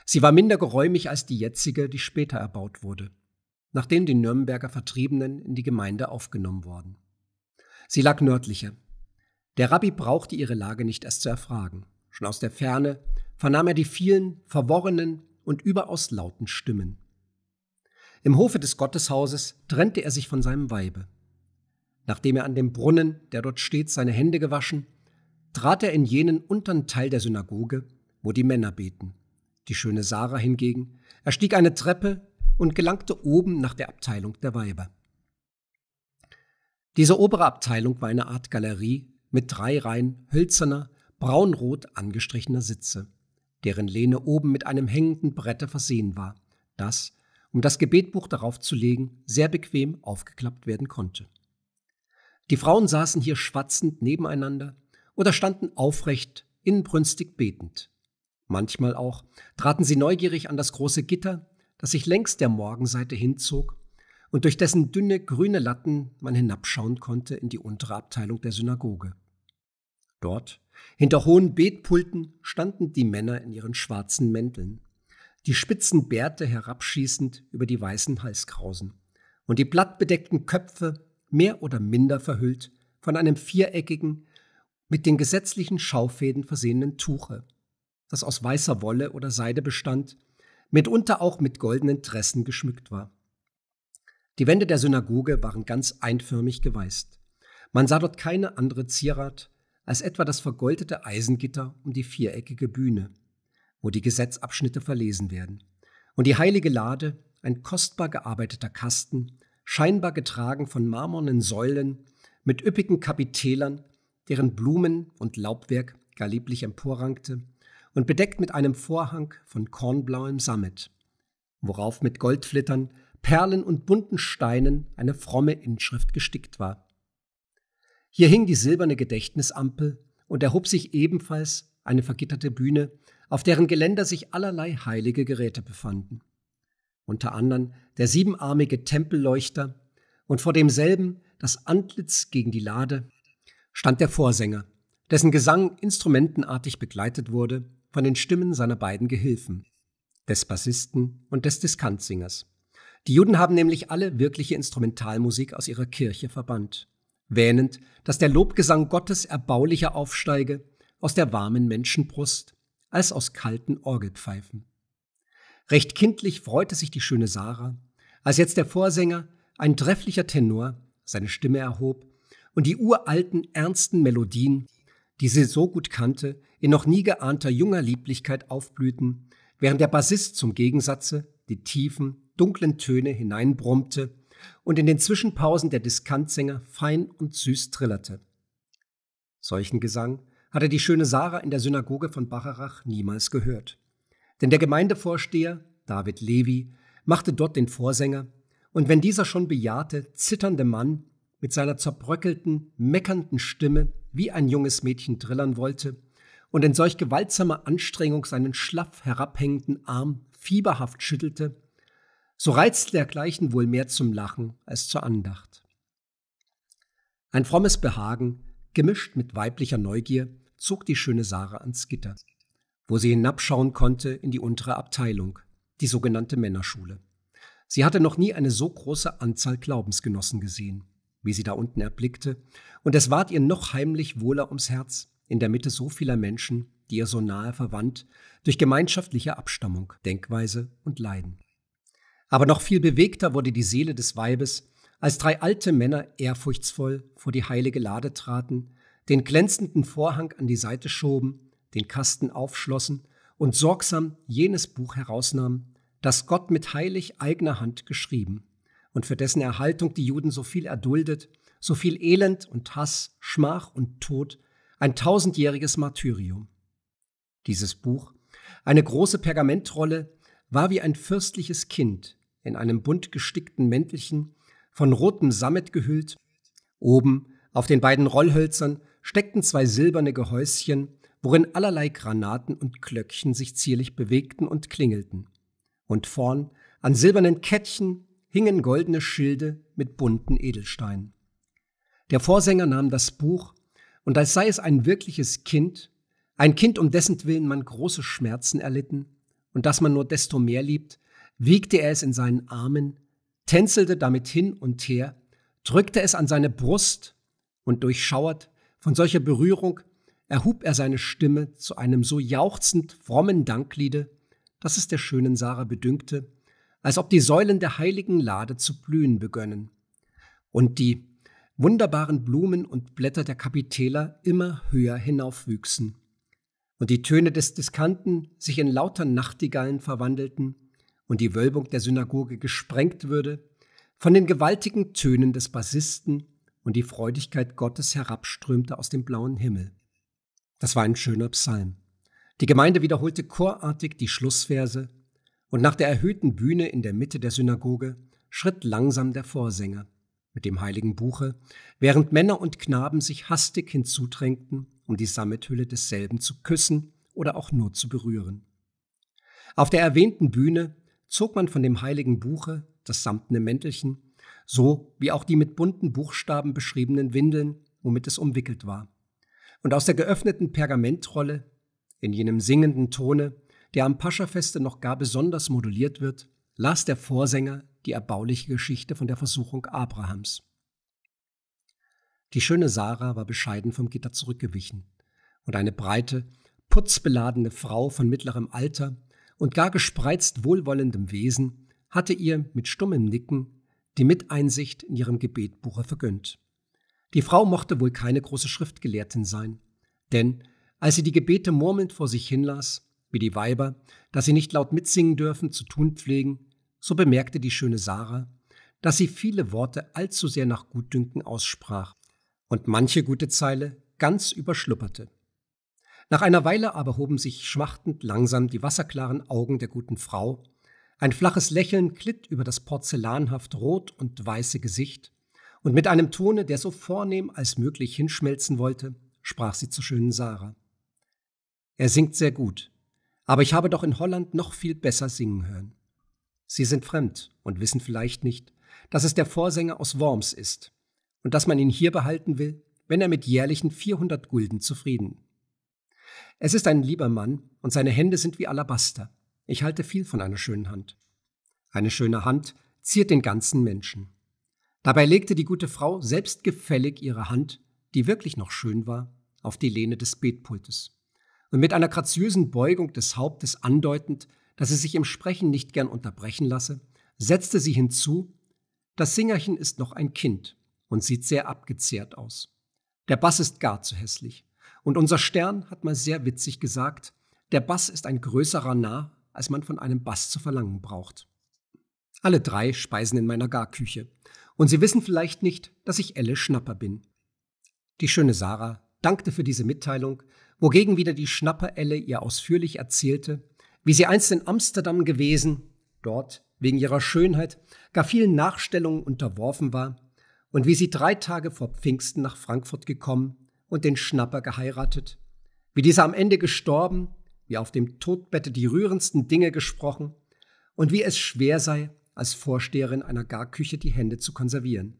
Sie war minder geräumig als die jetzige, die später erbaut wurde, nachdem die Nürnberger Vertriebenen in die Gemeinde aufgenommen worden. Sie lag nördlicher. Der Rabbi brauchte ihre Lage nicht erst zu erfragen. Schon aus der Ferne vernahm er die vielen verworrenen und überaus lauten Stimmen. Im Hofe des Gotteshauses trennte er sich von seinem Weibe. Nachdem er an dem Brunnen, der dort steht, seine Hände gewaschen, trat er in jenen unteren Teil der Synagoge, wo die Männer beten. Die schöne Sarah hingegen erstieg eine Treppe und gelangte oben nach der Abteilung der Weiber. Diese obere Abteilung war eine Art Galerie mit drei Reihen hölzerner, braunrot angestrichener Sitze, deren Lehne oben mit einem hängenden Bretter versehen war, das, um das Gebetbuch darauf zu legen, sehr bequem aufgeklappt werden konnte. Die Frauen saßen hier schwatzend nebeneinander oder standen aufrecht, inbrünstig betend. Manchmal auch traten sie neugierig an das große Gitter, das sich längs der Morgenseite hinzog und durch dessen dünne grüne Latten man hinabschauen konnte in die untere Abteilung der Synagoge. Dort, hinter hohen Betpulten, standen die Männer in ihren schwarzen Mänteln, die spitzen Bärte herabschießend über die weißen Halskrausen und die blattbedeckten Köpfe mehr oder minder verhüllt von einem viereckigen, mit den gesetzlichen Schaufäden versehenen Tuche, das aus weißer Wolle oder Seide bestand, mitunter auch mit goldenen Tressen geschmückt war. Die Wände der Synagoge waren ganz einförmig geweißt. Man sah dort keine andere Zierat als etwa das vergoldete Eisengitter um die viereckige Bühne, wo die Gesetzabschnitte verlesen werden, und die heilige Lade, ein kostbar gearbeiteter Kasten, scheinbar getragen von marmornen Säulen mit üppigen Kapitelern, deren Blumen und Laubwerk gar lieblich emporrankte, und bedeckt mit einem Vorhang von kornblauem Sammet, worauf mit Goldflittern Perlen und bunten Steinen eine fromme Inschrift gestickt war. Hier hing die silberne Gedächtnisampel und erhob sich ebenfalls eine vergitterte Bühne, auf deren Geländer sich allerlei heilige Geräte befanden. Unter anderem der siebenarmige Tempelleuchter und vor demselben das Antlitz gegen die Lade stand der Vorsänger, dessen Gesang instrumentenartig begleitet wurde von den Stimmen seiner beiden Gehilfen, des Bassisten und des Diskantsängers. Die Juden haben nämlich alle wirkliche Instrumentalmusik aus ihrer Kirche verbannt, wähnend, dass der Lobgesang Gottes erbaulicher aufsteige aus der warmen Menschenbrust als aus kalten Orgelpfeifen. Recht kindlich freute sich die schöne Sarah, als jetzt der Vorsänger, ein trefflicher Tenor, seine Stimme erhob und die uralten, ernsten Melodien, die sie so gut kannte, in noch nie geahnter junger Lieblichkeit aufblühten, während der Bassist zum Gegensatze die tiefen, dunklen Töne hineinbrummte und in den Zwischenpausen der Diskantsänger fein und süß trillerte. Solchen Gesang hatte die schöne Sarah in der Synagoge von Bacharach niemals gehört. Denn der Gemeindevorsteher, David Levi, machte dort den Vorsänger, und wenn dieser schon bejahte, zitternde Mann mit seiner zerbröckelten, meckernden Stimme wie ein junges Mädchen trillern wollte und in solch gewaltsamer Anstrengung seinen schlaff herabhängenden Arm fieberhaft schüttelte, so reizt dergleichen wohl mehr zum Lachen als zur Andacht. Ein frommes Behagen, gemischt mit weiblicher Neugier, zog die schöne Sarah ans Gitter, wo sie hinabschauen konnte in die untere Abteilung, die sogenannte Männerschule. Sie hatte noch nie eine so große Anzahl Glaubensgenossen gesehen, wie sie da unten erblickte, und es ward ihr noch heimlich wohler ums Herz, in der Mitte so vieler Menschen, die ihr so nahe verwandt, durch gemeinschaftliche Abstammung, Denkweise und Leiden. Aber noch viel bewegter wurde die Seele des Weibes, als drei alte Männer ehrfurchtsvoll vor die heilige Lade traten, den glänzenden Vorhang an die Seite schoben, den Kasten aufschlossen und sorgsam jenes Buch herausnahmen, das Gott mit heilig eigener Hand geschrieben und für dessen Erhaltung die Juden so viel erduldet, so viel Elend und Hass, Schmach und Tod, ein tausendjähriges Martyrium. Dieses Buch, eine große Pergamentrolle, war wie ein fürstliches Kind, in einem bunt gestickten Mäntelchen, von rotem Sammet gehüllt. Oben auf den beiden Rollhölzern steckten zwei silberne Gehäuschen, worin allerlei Granaten und Klöckchen sich zierlich bewegten und klingelten. Und vorn, an silbernen Kettchen, hingen goldene Schilde mit bunten Edelsteinen. Der Vorsänger nahm das Buch, und als sei es ein wirkliches Kind, ein Kind, um dessen Willen man große Schmerzen erlitten und das man nur desto mehr liebt, wiegte er es in seinen Armen, tänzelte damit hin und her, drückte es an seine Brust und durchschauert von solcher Berührung erhub er seine Stimme zu einem so jauchzend frommen Dankliede, dass es der schönen Sarah bedünkte, als ob die Säulen der heiligen Lade zu blühen begönnen und die wunderbaren Blumen und Blätter der Kapitäler immer höher hinaufwüchsen und die Töne des Diskanten sich in lauter Nachtigallen verwandelten und die Wölbung der Synagoge gesprengt würde, von den gewaltigen Tönen des Bassisten und die Freudigkeit Gottes herabströmte aus dem blauen Himmel. Das war ein schöner Psalm. Die Gemeinde wiederholte chorartig die Schlussverse, und nach der erhöhten Bühne in der Mitte der Synagoge schritt langsam der Vorsänger mit dem heiligen Buche, während Männer und Knaben sich hastig hinzudrängten, um die Sammethülle desselben zu küssen oder auch nur zu berühren. Auf der erwähnten Bühne zog man von dem heiligen Buche das samtene Mäntelchen, so wie auch die mit bunten Buchstaben beschriebenen Windeln, womit es umwickelt war. Und aus der geöffneten Pergamentrolle, in jenem singenden Tone, der am Paschafeste noch gar besonders moduliert wird, las der Vorsänger die erbauliche Geschichte von der Versuchung Abrahams. Die schöne Sarah war bescheiden vom Gitter zurückgewichen, und eine breite, putzbeladene Frau von mittlerem Alter und gar gespreizt wohlwollendem Wesen hatte ihr mit stummem Nicken die Miteinsicht in ihrem Gebetbuche vergönnt. Die Frau mochte wohl keine große Schriftgelehrtin sein, denn als sie die Gebete murmelnd vor sich hinlas, wie die Weiber, dass sie nicht laut mitsingen dürfen, zu tun pflegen, so bemerkte die schöne Sarah, dass sie viele Worte allzu sehr nach Gutdünken aussprach und manche gute Zeile ganz überschlupperte. Nach einer Weile aber hoben sich schmachtend langsam die wasserklaren Augen der guten Frau, ein flaches Lächeln glitt über das porzellanhaft rot und weiße Gesicht, und mit einem Tone, der so vornehm als möglich hinschmelzen wollte, sprach sie zur schönen Sarah. Er singt sehr gut, aber ich habe doch in Holland noch viel besser singen hören. Sie sind fremd und wissen vielleicht nicht, dass es der Vorsänger aus Worms ist und dass man ihn hier behalten will, wenn er mit jährlichen 400 Gulden zufrieden ist. Es ist ein lieber Mann und seine Hände sind wie Alabaster. Ich halte viel von einer schönen Hand. Eine schöne Hand ziert den ganzen Menschen. Dabei legte die gute Frau selbstgefällig ihre Hand, die wirklich noch schön war, auf die Lehne des Betpultes. Und mit einer graziösen Beugung des Hauptes andeutend, dass sie sich im Sprechen nicht gern unterbrechen lasse, setzte sie hinzu, das Singerchen ist noch ein Kind und sieht sehr abgezehrt aus. Der Bass ist gar zu hässlich. Und unser Stern hat mal sehr witzig gesagt, der Bass ist ein größerer Narr, als man von einem Bass zu verlangen braucht. Alle drei speisen in meiner Garküche. Und sie wissen vielleicht nicht, dass ich Elle Schnapper bin. Die schöne Sarah dankte für diese Mitteilung, wogegen wieder die Schnapper-Elle ihr ausführlich erzählte, wie sie einst in Amsterdam gewesen, dort wegen ihrer Schönheit gar vielen Nachstellungen unterworfen war, und wie sie drei Tage vor Pfingsten nach Frankfurt gekommen und den Schnapper geheiratet. Wie dieser am Ende gestorben, wie auf dem Todbette die rührendsten Dinge gesprochen und wie es schwer sei, als Vorsteherin einer Garküche die Hände zu konservieren.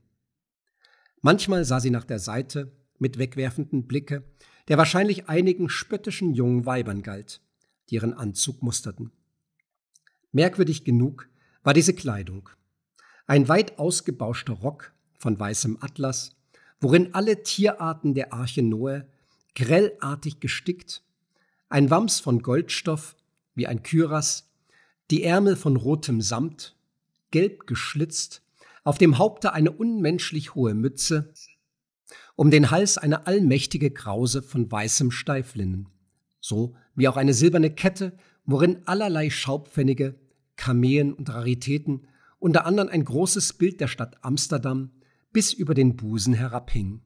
Manchmal sah sie nach der Seite mit wegwerfenden Blicke, der wahrscheinlich einigen spöttischen jungen Weibern galt, die ihren Anzug musterten. Merkwürdig genug war diese Kleidung. Ein weit ausgebauschter Rock von weißem Atlas, worin alle Tierarten der Arche Noe, grellartig gestickt, ein Wams von Goldstoff wie ein Kyras, die Ärmel von rotem Samt, gelb geschlitzt, auf dem Haupte eine unmenschlich hohe Mütze, um den Hals eine allmächtige Krause von weißem Steiflinnen, so wie auch eine silberne Kette, worin allerlei Schaupfennige, Kameen und Raritäten, unter anderem ein großes Bild der Stadt Amsterdam, bis über den Busen herabhing.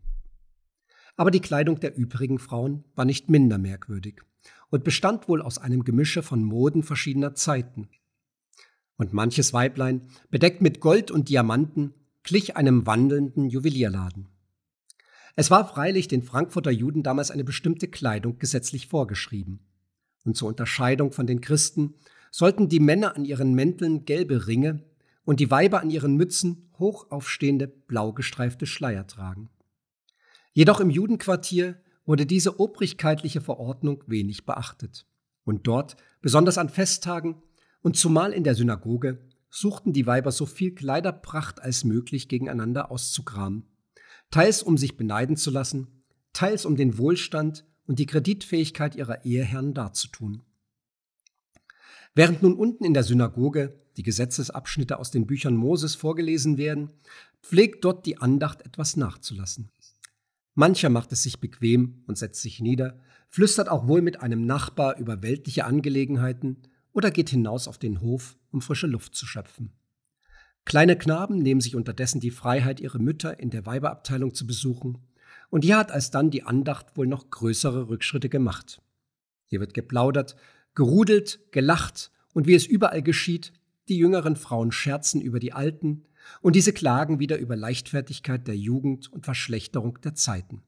Aber die Kleidung der übrigen Frauen war nicht minder merkwürdig und bestand wohl aus einem Gemische von Moden verschiedener Zeiten. Und manches Weiblein, bedeckt mit Gold und Diamanten, glich einem wandelnden Juwelierladen. Es war freilich den Frankfurter Juden damals eine bestimmte Kleidung gesetzlich vorgeschrieben. Und zur Unterscheidung von den Christen sollten die Männer an ihren Mänteln gelbe Ringe und die Weiber an ihren Mützen hochaufstehende aufstehende blau gestreifte Schleier tragen. Jedoch im Judenquartier wurde diese obrigkeitliche Verordnung wenig beachtet. Und dort, besonders an Festtagen und zumal in der Synagoge, suchten die Weiber so viel Kleiderpracht als möglich gegeneinander auszugramen. Teils um sich beneiden zu lassen, teils um den Wohlstand und die Kreditfähigkeit ihrer Eheherren darzutun. Während nun unten in der Synagoge die Gesetzesabschnitte aus den Büchern Moses vorgelesen werden, pflegt dort die Andacht etwas nachzulassen. Mancher macht es sich bequem und setzt sich nieder, flüstert auch wohl mit einem Nachbar über weltliche Angelegenheiten oder geht hinaus auf den Hof, um frische Luft zu schöpfen. Kleine Knaben nehmen sich unterdessen die Freiheit, ihre Mütter in der Weiberabteilung zu besuchen, und hier hat alsdann die Andacht wohl noch größere Rückschritte gemacht. Hier wird geplaudert, gerudelt, gelacht und wie es überall geschieht, die jüngeren Frauen scherzen über die Alten und diese klagen wieder über Leichtfertigkeit der Jugend und Verschlechterung der Zeiten.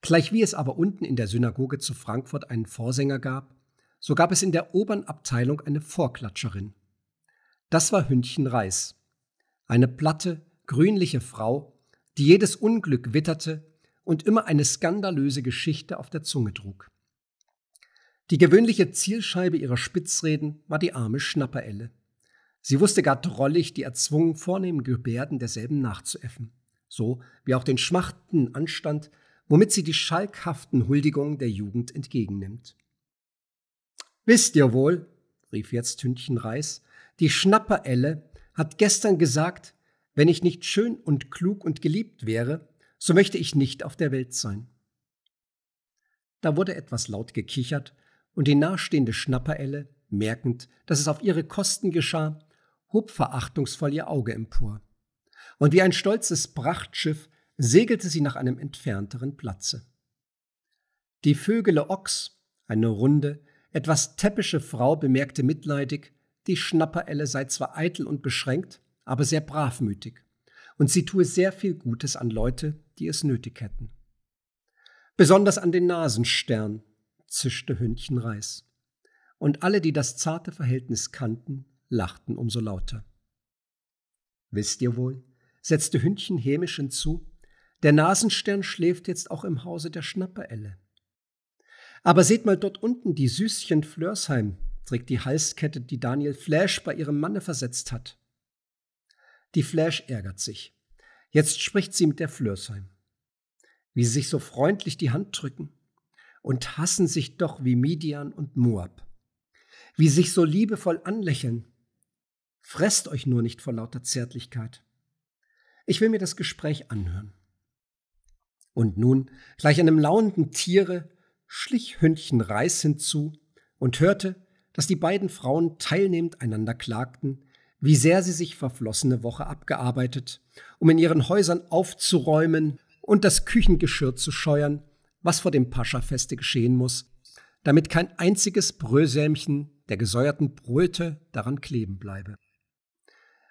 Gleich wie es aber unten in der Synagoge zu Frankfurt einen Vorsänger gab, so gab es in der oberen Abteilung eine Vorklatscherin. Das war Hündchen Reis, eine platte, grünliche Frau, die jedes Unglück witterte und immer eine skandalöse Geschichte auf der Zunge trug. Die gewöhnliche Zielscheibe ihrer Spitzreden war die arme Schnapperelle. Sie wusste gar drollig die erzwungen vornehmen Gebärden derselben nachzuäffen, so wie auch den schmachten Anstand, womit sie die schalkhaften Huldigungen der Jugend entgegennimmt. Wisst ihr wohl, rief jetzt Hündchen Reis, die Schnapperelle hat gestern gesagt, wenn ich nicht schön und klug und geliebt wäre, so möchte ich nicht auf der Welt sein. Da wurde etwas laut gekichert, und die nahestehende Schnapperelle, merkend, dass es auf ihre Kosten geschah, hob verachtungsvoll ihr Auge empor. Und wie ein stolzes Prachtschiff segelte sie nach einem entfernteren Platze. Die Vögele Ochs, eine runde, etwas täppische Frau, bemerkte mitleidig, die Schnapperelle sei zwar eitel und beschränkt, aber sehr bravmütig, und sie tue sehr viel Gutes an Leute, die es nötig hätten. Besonders an den Nasenstern, zischte Hündchenreis. Und alle, die das zarte Verhältnis kannten, lachten umso lauter. Wisst ihr wohl, setzte Hündchen hämisch hinzu, der Nasenstern schläft jetzt auch im Hause der Schnapperelle. Aber seht mal dort unten, die Süßchen Flörsheim trägt die Halskette, die Daniel Flash bei ihrem Manne versetzt hat. Die Flash ärgert sich. Jetzt spricht sie mit der Flörsheim. Wie sie sich so freundlich die Hand drücken und hassen sich doch wie Midian und Moab. Wie sich so liebevoll anlächeln. Fresst euch nur nicht vor lauter Zärtlichkeit. Ich will mir das Gespräch anhören. Und nun, gleich einem launenden Tiere, schlich Hündchen Reis hinzu und hörte, dass die beiden Frauen teilnehmend einander klagten, wie sehr sie sich verflossene Woche abgearbeitet, um in ihren Häusern aufzuräumen und das Küchengeschirr zu scheuern was vor dem Pascha-Feste geschehen muss, damit kein einziges Bröselmchen der gesäuerten Bröte daran kleben bleibe.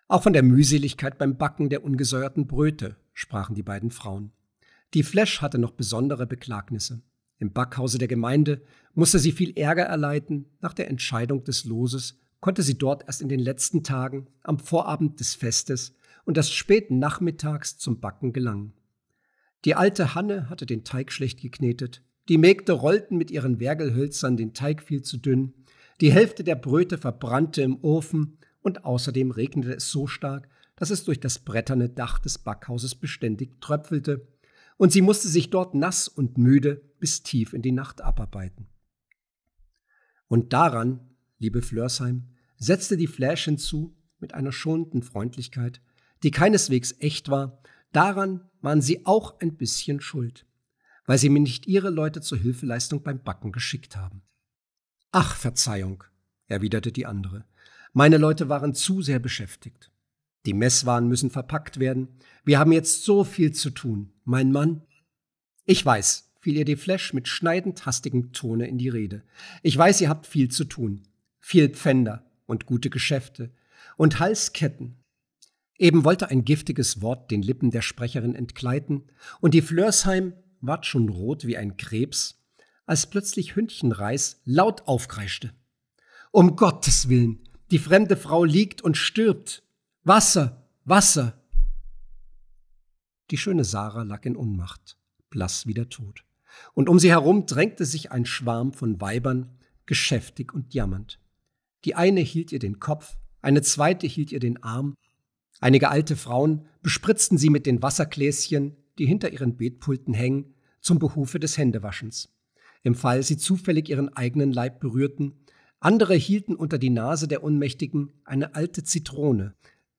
Auch von der Mühseligkeit beim Backen der ungesäuerten Bröte sprachen die beiden Frauen. Die Flesch hatte noch besondere Beklagnisse. Im Backhause der Gemeinde musste sie viel Ärger erleiden. Nach der Entscheidung des Loses konnte sie dort erst in den letzten Tagen, am Vorabend des Festes und erst späten nachmittags zum Backen gelangen. Die alte Hanne hatte den Teig schlecht geknetet, die Mägde rollten mit ihren Wergelhölzern den Teig viel zu dünn, die Hälfte der Bröte verbrannte im Ofen und außerdem regnete es so stark, dass es durch das bretterne Dach des Backhauses beständig tröpfelte, und sie musste sich dort nass und müde bis tief in die Nacht abarbeiten. Und daran, liebe Flörsheim, setzte die Flash hinzu mit einer schonenden Freundlichkeit, die keineswegs echt war, Daran waren sie auch ein bisschen schuld, weil sie mir nicht ihre Leute zur Hilfeleistung beim Backen geschickt haben. Ach, Verzeihung, erwiderte die andere. Meine Leute waren zu sehr beschäftigt. Die Messwaren müssen verpackt werden. Wir haben jetzt so viel zu tun, mein Mann. Ich weiß, fiel ihr die Flash mit schneidend hastigem Tone in die Rede. Ich weiß, ihr habt viel zu tun. Viel Pfänder und gute Geschäfte und Halsketten Eben wollte ein giftiges Wort den Lippen der Sprecherin entgleiten, und die Flörsheim ward schon rot wie ein Krebs, als plötzlich Hündchenreis laut aufkreischte. Um Gottes Willen, die fremde Frau liegt und stirbt. Wasser, Wasser. Die schöne Sarah lag in Ohnmacht, blass wie der Tod, und um sie herum drängte sich ein Schwarm von Weibern, geschäftig und jammernd. Die eine hielt ihr den Kopf, eine zweite hielt ihr den Arm, Einige alte Frauen bespritzten sie mit den Wassergläschen, die hinter ihren Betpulten hängen, zum Behufe des Händewaschens. Im Fall sie zufällig ihren eigenen Leib berührten, andere hielten unter die Nase der Unmächtigen eine alte Zitrone,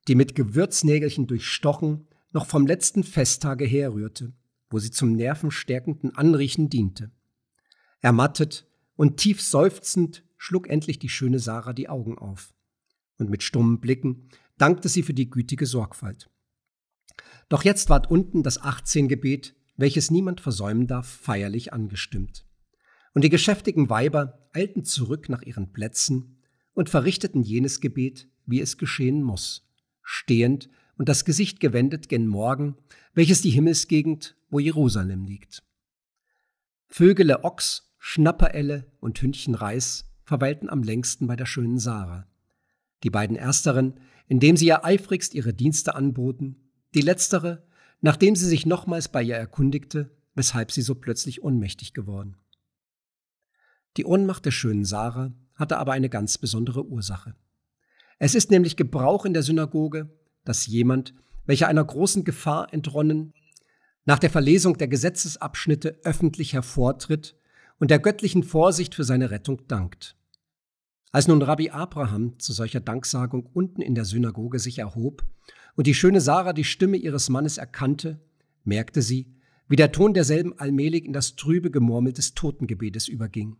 die mit Gewürznägelchen durchstochen noch vom letzten Festtage herrührte, wo sie zum nervenstärkenden Anriechen diente. Ermattet und tief seufzend schlug endlich die schöne Sarah die Augen auf. Und mit stummen Blicken dankte sie für die gütige Sorgfalt. Doch jetzt ward unten das 18 Gebet, welches niemand versäumen darf, feierlich angestimmt. Und die geschäftigen Weiber eilten zurück nach ihren Plätzen und verrichteten jenes Gebet, wie es geschehen muss, stehend und das Gesicht gewendet gen Morgen, welches die Himmelsgegend, wo Jerusalem liegt. Vögele Ochs, Schnapperelle und Hündchen Reis verweilten am längsten bei der schönen Sarah. Die beiden ersteren indem sie ihr eifrigst ihre Dienste anboten, die letztere, nachdem sie sich nochmals bei ihr erkundigte, weshalb sie so plötzlich ohnmächtig geworden. Die Ohnmacht der schönen Sarah hatte aber eine ganz besondere Ursache. Es ist nämlich Gebrauch in der Synagoge, dass jemand, welcher einer großen Gefahr entronnen, nach der Verlesung der Gesetzesabschnitte öffentlich hervortritt und der göttlichen Vorsicht für seine Rettung dankt. Als nun Rabbi Abraham zu solcher Danksagung unten in der Synagoge sich erhob und die schöne Sarah die Stimme ihres Mannes erkannte, merkte sie, wie der Ton derselben allmählich in das trübe Gemurmel des Totengebetes überging.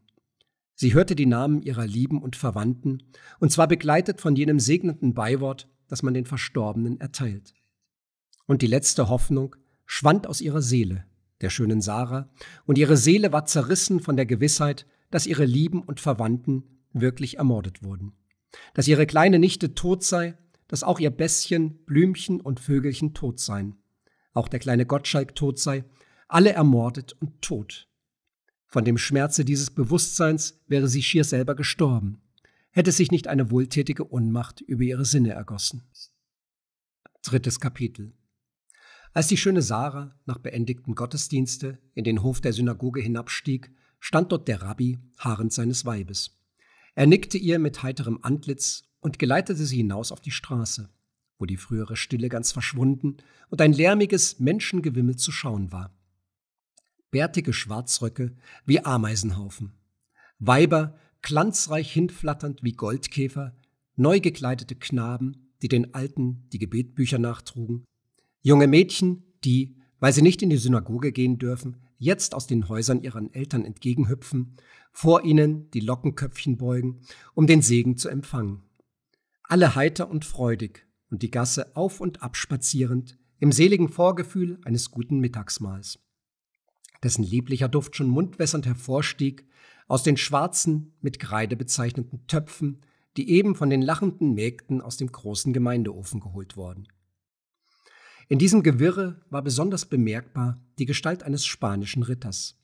Sie hörte die Namen ihrer Lieben und Verwandten, und zwar begleitet von jenem segnenden Beiwort, das man den Verstorbenen erteilt. Und die letzte Hoffnung schwand aus ihrer Seele, der schönen Sarah, und ihre Seele war zerrissen von der Gewissheit, dass ihre Lieben und Verwandten wirklich ermordet wurden. Dass ihre kleine Nichte tot sei, dass auch ihr Bässchen, Blümchen und Vögelchen tot seien. Auch der kleine Gottschalk tot sei, alle ermordet und tot. Von dem Schmerze dieses Bewusstseins wäre sie schier selber gestorben, hätte sich nicht eine wohltätige Ohnmacht über ihre Sinne ergossen. Drittes Kapitel. Als die schöne Sarah nach beendigten Gottesdienste in den Hof der Synagoge hinabstieg, stand dort der Rabbi, haarend seines Weibes. Er nickte ihr mit heiterem Antlitz und geleitete sie hinaus auf die Straße, wo die frühere Stille ganz verschwunden und ein lärmiges Menschengewimmel zu schauen war. Bärtige Schwarzröcke wie Ameisenhaufen, Weiber glanzreich hinflatternd wie Goldkäfer, neu gekleidete Knaben, die den Alten die Gebetbücher nachtrugen, junge Mädchen, die, weil sie nicht in die Synagoge gehen dürfen, jetzt aus den Häusern ihren Eltern entgegenhüpfen vor ihnen die Lockenköpfchen beugen, um den Segen zu empfangen. Alle heiter und freudig und die Gasse auf und ab spazierend, im seligen Vorgefühl eines guten Mittagsmahls, dessen lieblicher Duft schon mundwässernd hervorstieg aus den schwarzen, mit Kreide bezeichneten Töpfen, die eben von den lachenden Mägden aus dem großen Gemeindeofen geholt worden. In diesem Gewirre war besonders bemerkbar die Gestalt eines spanischen Ritters,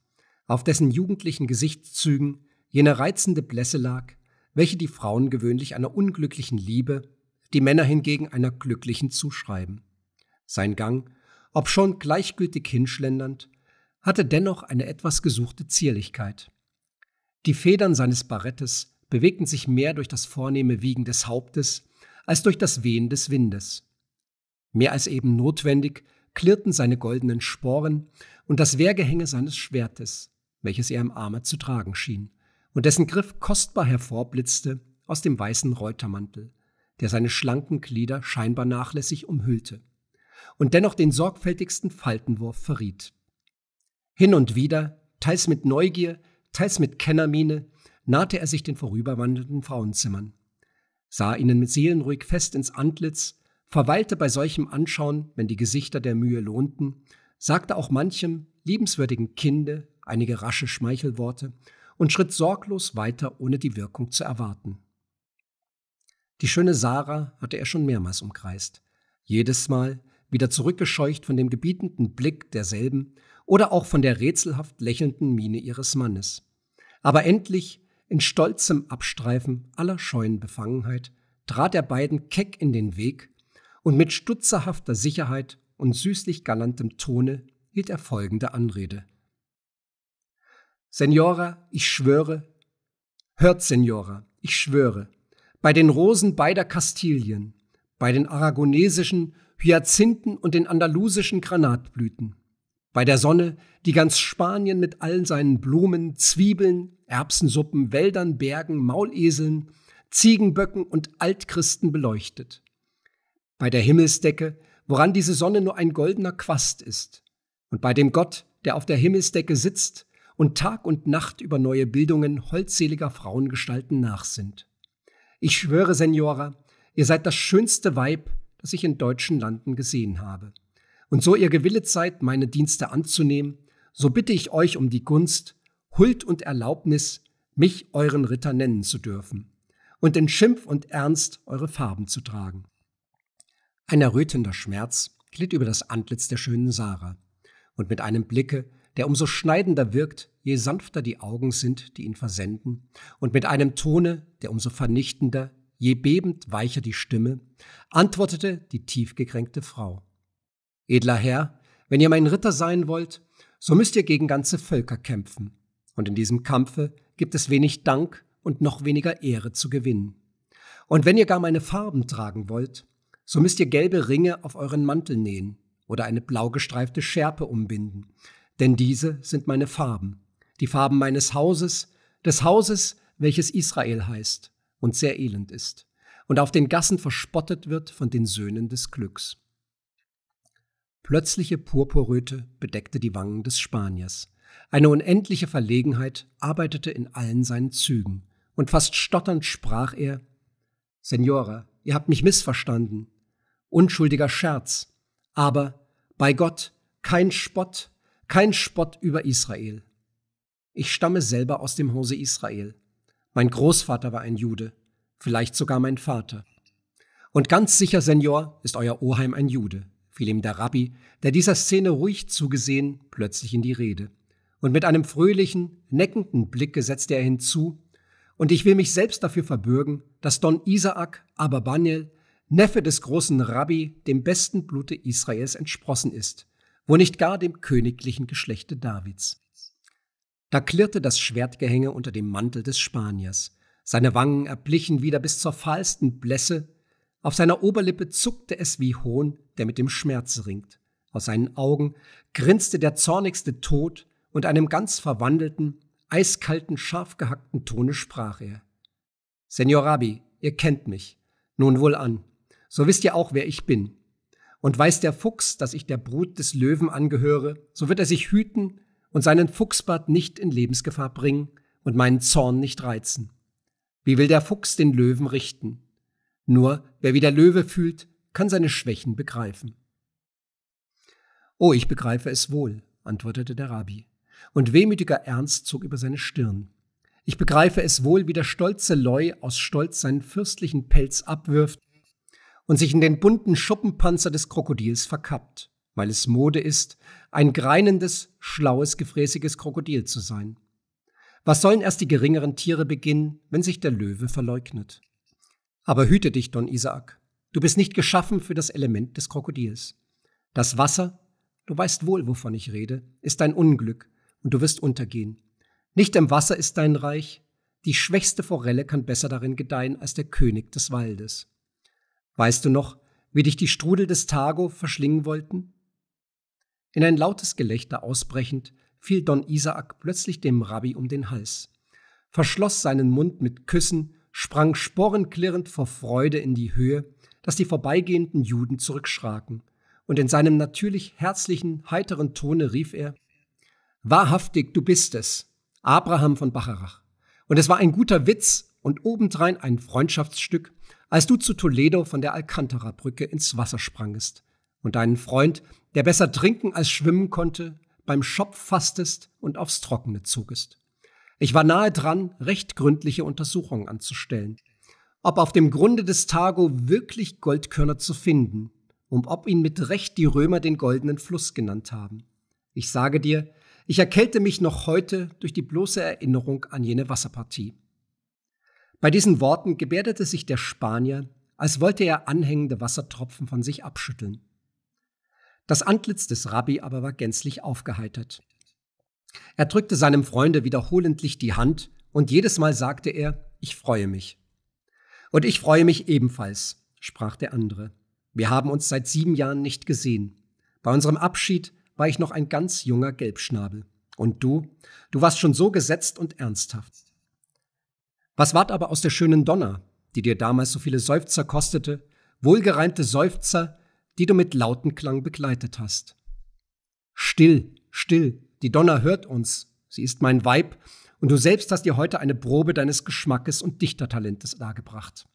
auf dessen jugendlichen Gesichtszügen jene reizende Blässe lag, welche die Frauen gewöhnlich einer unglücklichen Liebe, die Männer hingegen einer glücklichen zuschreiben. Sein Gang, obschon gleichgültig hinschlendernd, hatte dennoch eine etwas gesuchte Zierlichkeit. Die Federn seines Barettes bewegten sich mehr durch das vornehme Wiegen des Hauptes als durch das Wehen des Windes. Mehr als eben notwendig klirrten seine goldenen Sporen und das Wehrgehänge seines Schwertes, welches er im Arme zu tragen schien, und dessen Griff kostbar hervorblitzte aus dem weißen Reutermantel, der seine schlanken Glieder scheinbar nachlässig umhüllte und dennoch den sorgfältigsten Faltenwurf verriet. Hin und wieder, teils mit Neugier, teils mit Kennermiene, nahte er sich den vorüberwandelnden Frauenzimmern, sah ihnen mit seelenruhig fest ins Antlitz, verweilte bei solchem Anschauen, wenn die Gesichter der Mühe lohnten, sagte auch manchem liebenswürdigen Kinde einige rasche Schmeichelworte und schritt sorglos weiter, ohne die Wirkung zu erwarten. Die schöne Sarah hatte er schon mehrmals umkreist. Jedes Mal wieder zurückgescheucht von dem gebietenden Blick derselben oder auch von der rätselhaft lächelnden Miene ihres Mannes. Aber endlich, in stolzem Abstreifen aller scheuen Befangenheit, trat er beiden keck in den Weg und mit stutzerhafter Sicherheit und süßlich galantem Tone hielt er folgende Anrede. Senora, ich schwöre, hört, Senora, ich schwöre, bei den Rosen beider Kastilien, bei den aragonesischen Hyazinthen und den andalusischen Granatblüten, bei der Sonne, die ganz Spanien mit allen seinen Blumen, Zwiebeln, Erbsensuppen, Wäldern, Bergen, Mauleseln, Ziegenböcken und Altchristen beleuchtet, bei der Himmelsdecke, woran diese Sonne nur ein goldener Quast ist, und bei dem Gott, der auf der Himmelsdecke sitzt und Tag und Nacht über neue Bildungen holdseliger Frauengestalten nach sind. Ich schwöre, Senora, ihr seid das schönste Weib, das ich in deutschen Landen gesehen habe. Und so ihr gewillet seid, meine Dienste anzunehmen, so bitte ich euch um die Gunst, Huld und Erlaubnis, mich euren Ritter nennen zu dürfen und in Schimpf und Ernst eure Farben zu tragen. Ein errötender Schmerz glitt über das Antlitz der schönen Sarah, und mit einem Blicke, der umso schneidender wirkt, je sanfter die Augen sind, die ihn versenden, und mit einem Tone, der umso vernichtender, je bebend weicher die Stimme, antwortete die tiefgekränkte Frau. Edler Herr, wenn ihr mein Ritter sein wollt, so müsst ihr gegen ganze Völker kämpfen, und in diesem Kampfe gibt es wenig Dank und noch weniger Ehre zu gewinnen. Und wenn ihr gar meine Farben tragen wollt, so müsst ihr gelbe Ringe auf euren Mantel nähen oder eine blau gestreifte Schärpe umbinden, denn diese sind meine Farben, die Farben meines Hauses, des Hauses, welches Israel heißt und sehr elend ist und auf den Gassen verspottet wird von den Söhnen des Glücks. Plötzliche Purpurröte bedeckte die Wangen des Spaniers. Eine unendliche Verlegenheit arbeitete in allen seinen Zügen, und fast stotternd sprach er Senora, ihr habt mich missverstanden. Unschuldiger Scherz, aber bei Gott kein Spott, kein Spott über Israel. Ich stamme selber aus dem Hause Israel. Mein Großvater war ein Jude, vielleicht sogar mein Vater. Und ganz sicher, Senior, ist euer Oheim ein Jude, fiel ihm der Rabbi, der dieser Szene ruhig zugesehen, plötzlich in die Rede. Und mit einem fröhlichen, neckenden Blick setzte er hinzu, und ich will mich selbst dafür verbürgen, dass Don Isaak Ababaniel, Neffe des großen Rabbi, dem besten Blute Israels entsprossen ist, wo nicht gar dem königlichen Geschlechte Davids. Da klirrte das Schwertgehänge unter dem Mantel des Spaniers. Seine Wangen erblichen wieder bis zur fahlsten Blässe. Auf seiner Oberlippe zuckte es wie Hohn, der mit dem Schmerz ringt. Aus seinen Augen grinste der zornigste Tod und einem ganz verwandelten, eiskalten, scharf gehackten Tone sprach er. Senor Rabbi, ihr kennt mich. Nun wohl an. So wisst ihr auch, wer ich bin. Und weiß der Fuchs, dass ich der Brut des Löwen angehöre, so wird er sich hüten, und seinen Fuchsbart nicht in Lebensgefahr bringen und meinen Zorn nicht reizen. Wie will der Fuchs den Löwen richten? Nur wer wie der Löwe fühlt, kann seine Schwächen begreifen. Oh, ich begreife es wohl, antwortete der Rabbi, und wehmütiger Ernst zog über seine Stirn. Ich begreife es wohl, wie der stolze Leu aus Stolz seinen fürstlichen Pelz abwirft und sich in den bunten Schuppenpanzer des Krokodils verkappt, weil es Mode ist, ein greinendes, schlaues, gefräßiges Krokodil zu sein. Was sollen erst die geringeren Tiere beginnen, wenn sich der Löwe verleugnet? Aber hüte dich, Don Isaac. Du bist nicht geschaffen für das Element des Krokodils. Das Wasser, du weißt wohl, wovon ich rede, ist dein Unglück und du wirst untergehen. Nicht im Wasser ist dein Reich. Die schwächste Forelle kann besser darin gedeihen als der König des Waldes. Weißt du noch, wie dich die Strudel des Tago verschlingen wollten? In ein lautes Gelächter ausbrechend, fiel Don Isaak plötzlich dem Rabbi um den Hals, verschloss seinen Mund mit Küssen, sprang sporenklirrend vor Freude in die Höhe, dass die vorbeigehenden Juden zurückschraken, und in seinem natürlich herzlichen, heiteren Tone rief er Wahrhaftig, du bist es, Abraham von Bacharach. Und es war ein guter Witz und obendrein ein Freundschaftsstück, als du zu Toledo von der Alcantara-Brücke ins Wasser sprangest, und einen Freund, der besser trinken als schwimmen konnte, beim Schopf fastest und aufs Trockene zogest. Ich war nahe dran, recht gründliche Untersuchungen anzustellen, ob auf dem Grunde des Tago wirklich Goldkörner zu finden und ob ihn mit Recht die Römer den goldenen Fluss genannt haben. Ich sage dir, ich erkälte mich noch heute durch die bloße Erinnerung an jene Wasserpartie. Bei diesen Worten gebärdete sich der Spanier, als wollte er anhängende Wassertropfen von sich abschütteln. Das Antlitz des Rabbi aber war gänzlich aufgeheitert. Er drückte seinem Freunde wiederholendlich die Hand und jedes Mal sagte er, ich freue mich. Und ich freue mich ebenfalls, sprach der andere. Wir haben uns seit sieben Jahren nicht gesehen. Bei unserem Abschied war ich noch ein ganz junger Gelbschnabel. Und du, du warst schon so gesetzt und ernsthaft. Was ward aber aus der schönen Donner, die dir damals so viele Seufzer kostete, wohlgereimte Seufzer, die du mit lauten Klang begleitet hast. Still, still, die Donner hört uns, sie ist mein Weib, und du selbst hast dir heute eine Probe deines Geschmackes und Dichtertalentes dargebracht.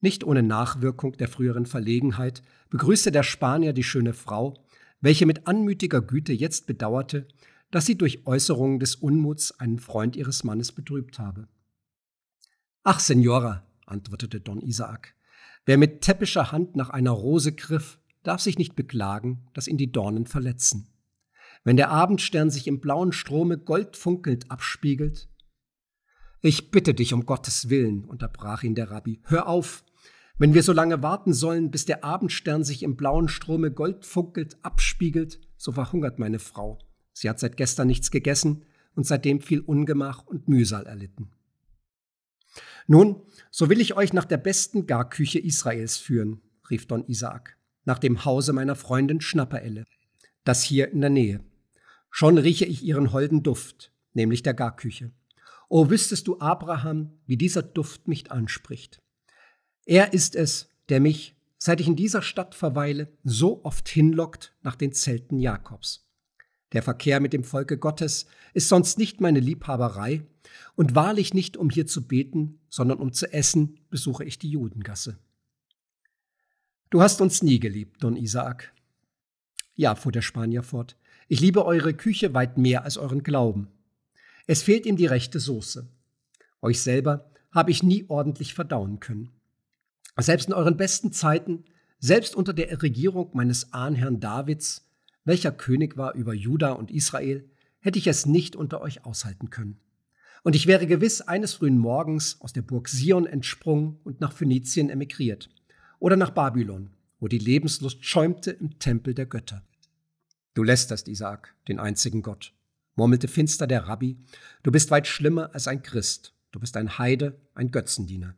Nicht ohne Nachwirkung der früheren Verlegenheit begrüßte der Spanier die schöne Frau, welche mit anmütiger Güte jetzt bedauerte, dass sie durch Äußerungen des Unmuts einen Freund ihres Mannes betrübt habe. Ach, Senora, antwortete Don Isaac, Wer mit täppischer Hand nach einer Rose griff, darf sich nicht beklagen, dass ihn die Dornen verletzen. Wenn der Abendstern sich im blauen Strome goldfunkelnd abspiegelt, ich bitte dich um Gottes Willen, unterbrach ihn der Rabbi, hör auf, wenn wir so lange warten sollen, bis der Abendstern sich im blauen Strome goldfunkelt abspiegelt, so verhungert meine Frau. Sie hat seit gestern nichts gegessen und seitdem viel Ungemach und Mühsal erlitten. Nun, so will ich euch nach der besten Garküche Israels führen, rief Don Isaak, nach dem Hause meiner Freundin Schnapperelle, das hier in der Nähe. Schon rieche ich ihren holden Duft, nämlich der Garküche. O wüsstest du, Abraham, wie dieser Duft mich anspricht. Er ist es, der mich, seit ich in dieser Stadt verweile, so oft hinlockt nach den Zelten Jakobs. Der Verkehr mit dem Volke Gottes ist sonst nicht meine Liebhaberei, und wahrlich nicht, um hier zu beten, sondern um zu essen, besuche ich die Judengasse. Du hast uns nie geliebt, Don Isaak. Ja, fuhr der Spanier fort, ich liebe eure Küche weit mehr als euren Glauben. Es fehlt ihm die rechte Soße. Euch selber habe ich nie ordentlich verdauen können. Selbst in euren besten Zeiten, selbst unter der Regierung meines Ahnherrn Davids, welcher König war über Juda und Israel, hätte ich es nicht unter euch aushalten können. Und ich wäre gewiss eines frühen Morgens aus der Burg Sion entsprungen und nach Phönizien emigriert. Oder nach Babylon, wo die Lebenslust schäumte im Tempel der Götter. Du lästerst, Isaak, den einzigen Gott, murmelte finster der Rabbi. Du bist weit schlimmer als ein Christ. Du bist ein Heide, ein Götzendiener.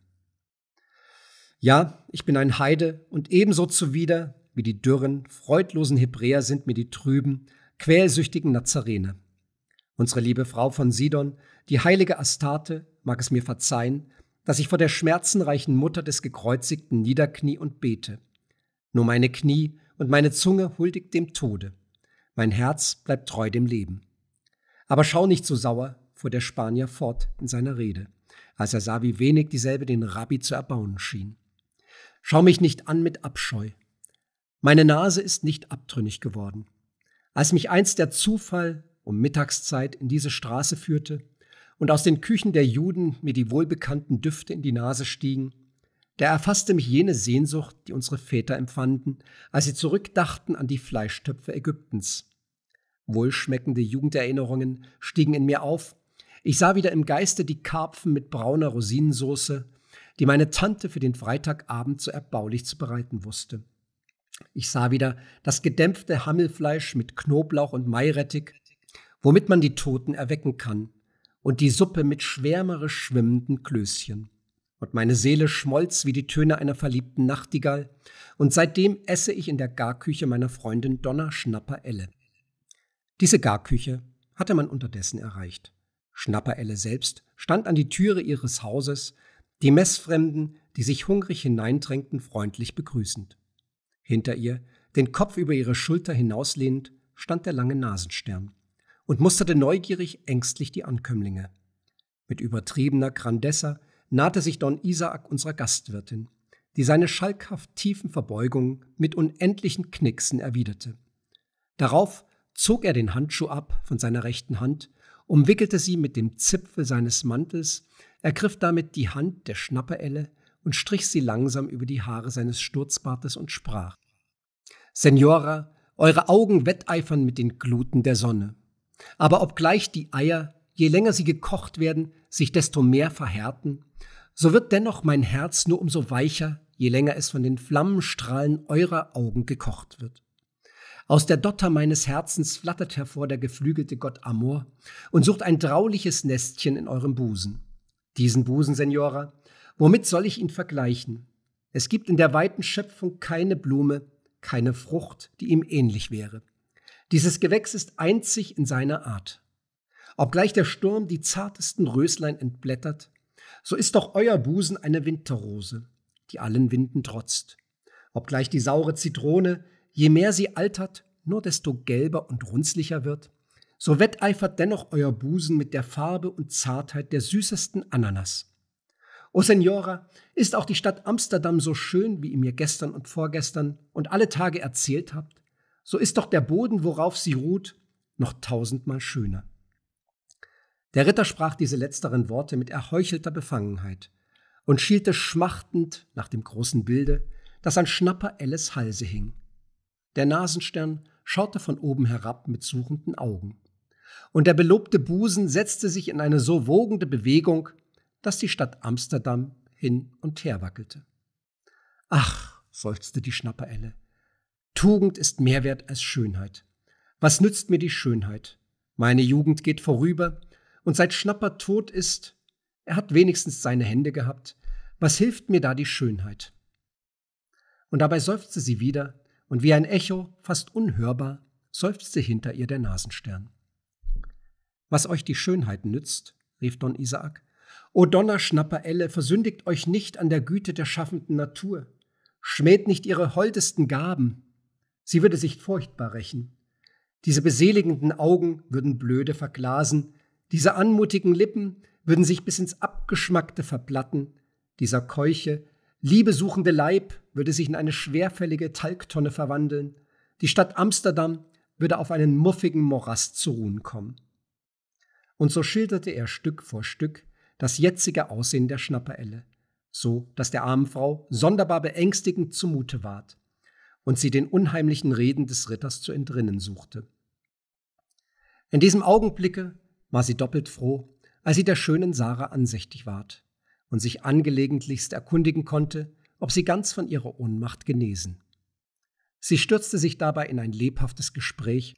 Ja, ich bin ein Heide und ebenso zuwider wie die dürren, freudlosen Hebräer sind mir die trüben, quälsüchtigen Nazarener. Unsere liebe Frau von Sidon, die heilige Astarte, mag es mir verzeihen, dass ich vor der schmerzenreichen Mutter des Gekreuzigten niederknie und bete. Nur meine Knie und meine Zunge huldigt dem Tode. Mein Herz bleibt treu dem Leben. Aber schau nicht so sauer, fuhr der Spanier fort in seiner Rede, als er sah, wie wenig dieselbe den Rabbi zu erbauen schien. Schau mich nicht an mit Abscheu. Meine Nase ist nicht abtrünnig geworden. Als mich einst der Zufall um Mittagszeit in diese Straße führte und aus den Küchen der Juden mir die wohlbekannten Düfte in die Nase stiegen, da erfasste mich jene Sehnsucht, die unsere Väter empfanden, als sie zurückdachten an die Fleischtöpfe Ägyptens. Wohlschmeckende Jugenderinnerungen stiegen in mir auf. Ich sah wieder im Geiste die Karpfen mit brauner Rosinensoße, die meine Tante für den Freitagabend so erbaulich zu bereiten wusste. Ich sah wieder das gedämpfte Hammelfleisch mit Knoblauch und Mairettig, womit man die Toten erwecken kann, und die Suppe mit schwärmerisch schwimmenden Klößchen. Und meine Seele schmolz wie die Töne einer verliebten Nachtigall, und seitdem esse ich in der Garküche meiner Freundin Donna Schnapperelle. Diese Garküche hatte man unterdessen erreicht. Schnapperelle selbst stand an die Türe ihres Hauses, die Messfremden, die sich hungrig hineindrängten, freundlich begrüßend. Hinter ihr, den Kopf über ihre Schulter hinauslehnend, stand der lange Nasenstern und musterte neugierig ängstlich die Ankömmlinge. Mit übertriebener Grandessa nahte sich Don Isaac unserer Gastwirtin, die seine schalkhaft tiefen Verbeugungen mit unendlichen Knicksen erwiderte. Darauf zog er den Handschuh ab von seiner rechten Hand, umwickelte sie mit dem Zipfel seines Mantels, ergriff damit die Hand der Schnapperelle und strich sie langsam über die Haare seines Sturzbartes und sprach: Senora, eure Augen wetteifern mit den Gluten der Sonne. Aber obgleich die Eier, je länger sie gekocht werden, sich desto mehr verhärten, so wird dennoch mein Herz nur umso weicher, je länger es von den Flammenstrahlen eurer Augen gekocht wird. Aus der Dotter meines Herzens flattert hervor der geflügelte Gott Amor und sucht ein trauliches Nestchen in eurem Busen. Diesen Busen, Senora, womit soll ich ihn vergleichen? Es gibt in der weiten Schöpfung keine Blume, keine Frucht, die ihm ähnlich wäre. Dieses Gewächs ist einzig in seiner Art. Obgleich der Sturm die zartesten Röslein entblättert, so ist doch euer Busen eine Winterrose, die allen Winden trotzt. Obgleich die saure Zitrone, je mehr sie altert, nur desto gelber und runzlicher wird, so wetteifert dennoch euer Busen mit der Farbe und Zartheit der süßesten Ananas. O Senora, ist auch die Stadt Amsterdam so schön, wie ihr mir gestern und vorgestern und alle Tage erzählt habt? so ist doch der Boden, worauf sie ruht, noch tausendmal schöner. Der Ritter sprach diese letzteren Worte mit erheuchelter Befangenheit und schielte schmachtend nach dem großen Bilde, das an Schnapper Elles Halse hing. Der Nasenstern schaute von oben herab mit suchenden Augen. Und der belobte Busen setzte sich in eine so wogende Bewegung, dass die Stadt Amsterdam hin und her wackelte. Ach, seufzte die Schnapperelle, Tugend ist mehr wert als Schönheit. Was nützt mir die Schönheit? Meine Jugend geht vorüber, und seit Schnapper tot ist, er hat wenigstens seine Hände gehabt, was hilft mir da die Schönheit? Und dabei seufzte sie wieder, und wie ein Echo, fast unhörbar, seufzte hinter ihr der Nasenstern. Was euch die Schönheit nützt, rief Don Isaak, O Donner Schnapper Elle, versündigt euch nicht an der Güte der schaffenden Natur, schmäht nicht ihre holdesten Gaben, Sie würde sich furchtbar rächen. Diese beseligenden Augen würden blöde verglasen, diese anmutigen Lippen würden sich bis ins Abgeschmackte verplatten, dieser keuche, liebesuchende Leib würde sich in eine schwerfällige Talgtonne verwandeln, die Stadt Amsterdam würde auf einen muffigen Morast zu ruhen kommen. Und so schilderte er Stück vor Stück das jetzige Aussehen der Schnapperelle, so dass der armen Frau sonderbar beängstigend zumute ward und sie den unheimlichen Reden des Ritters zu entrinnen suchte. In diesem Augenblicke war sie doppelt froh, als sie der schönen Sarah ansichtig ward und sich angelegentlichst erkundigen konnte, ob sie ganz von ihrer Ohnmacht genesen. Sie stürzte sich dabei in ein lebhaftes Gespräch,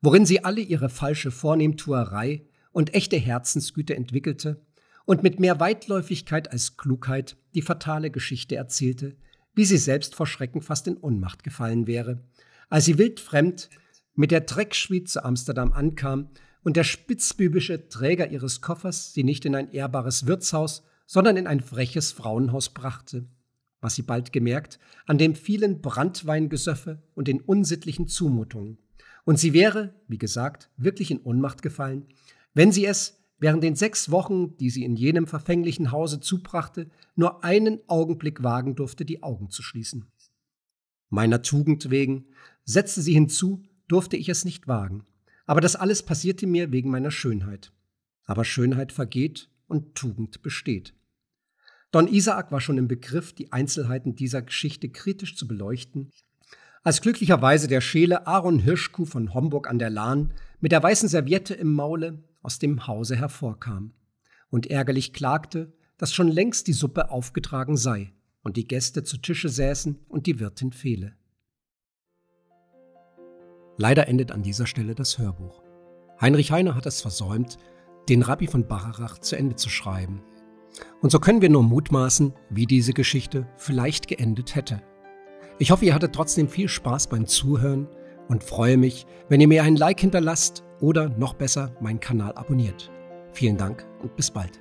worin sie alle ihre falsche Vornehmtuerei und echte Herzensgüte entwickelte und mit mehr Weitläufigkeit als Klugheit die fatale Geschichte erzählte, wie sie selbst vor Schrecken fast in Ohnmacht gefallen wäre. Als sie wildfremd mit der Dreckschmied zu Amsterdam ankam und der spitzbübische Träger ihres Koffers sie nicht in ein ehrbares Wirtshaus, sondern in ein freches Frauenhaus brachte, was sie bald gemerkt, an dem vielen Brandweingesöffe und den unsittlichen Zumutungen. Und sie wäre, wie gesagt, wirklich in Ohnmacht gefallen, wenn sie es während den sechs Wochen, die sie in jenem verfänglichen Hause zubrachte, nur einen Augenblick wagen durfte, die Augen zu schließen. Meiner Tugend wegen, setzte sie hinzu, durfte ich es nicht wagen. Aber das alles passierte mir wegen meiner Schönheit. Aber Schönheit vergeht und Tugend besteht. Don Isaac war schon im Begriff, die Einzelheiten dieser Geschichte kritisch zu beleuchten, als glücklicherweise der Schäle Aaron Hirschkuh von Homburg an der Lahn mit der weißen Serviette im Maule aus dem Hause hervorkam und ärgerlich klagte, dass schon längst die Suppe aufgetragen sei und die Gäste zu Tische säßen und die Wirtin fehle. Leider endet an dieser Stelle das Hörbuch. Heinrich Heine hat es versäumt, den Rabbi von Bacharach zu Ende zu schreiben. Und so können wir nur mutmaßen, wie diese Geschichte vielleicht geendet hätte. Ich hoffe, ihr hattet trotzdem viel Spaß beim Zuhören und freue mich, wenn ihr mir ein Like hinterlasst oder noch besser meinen Kanal abonniert. Vielen Dank und bis bald.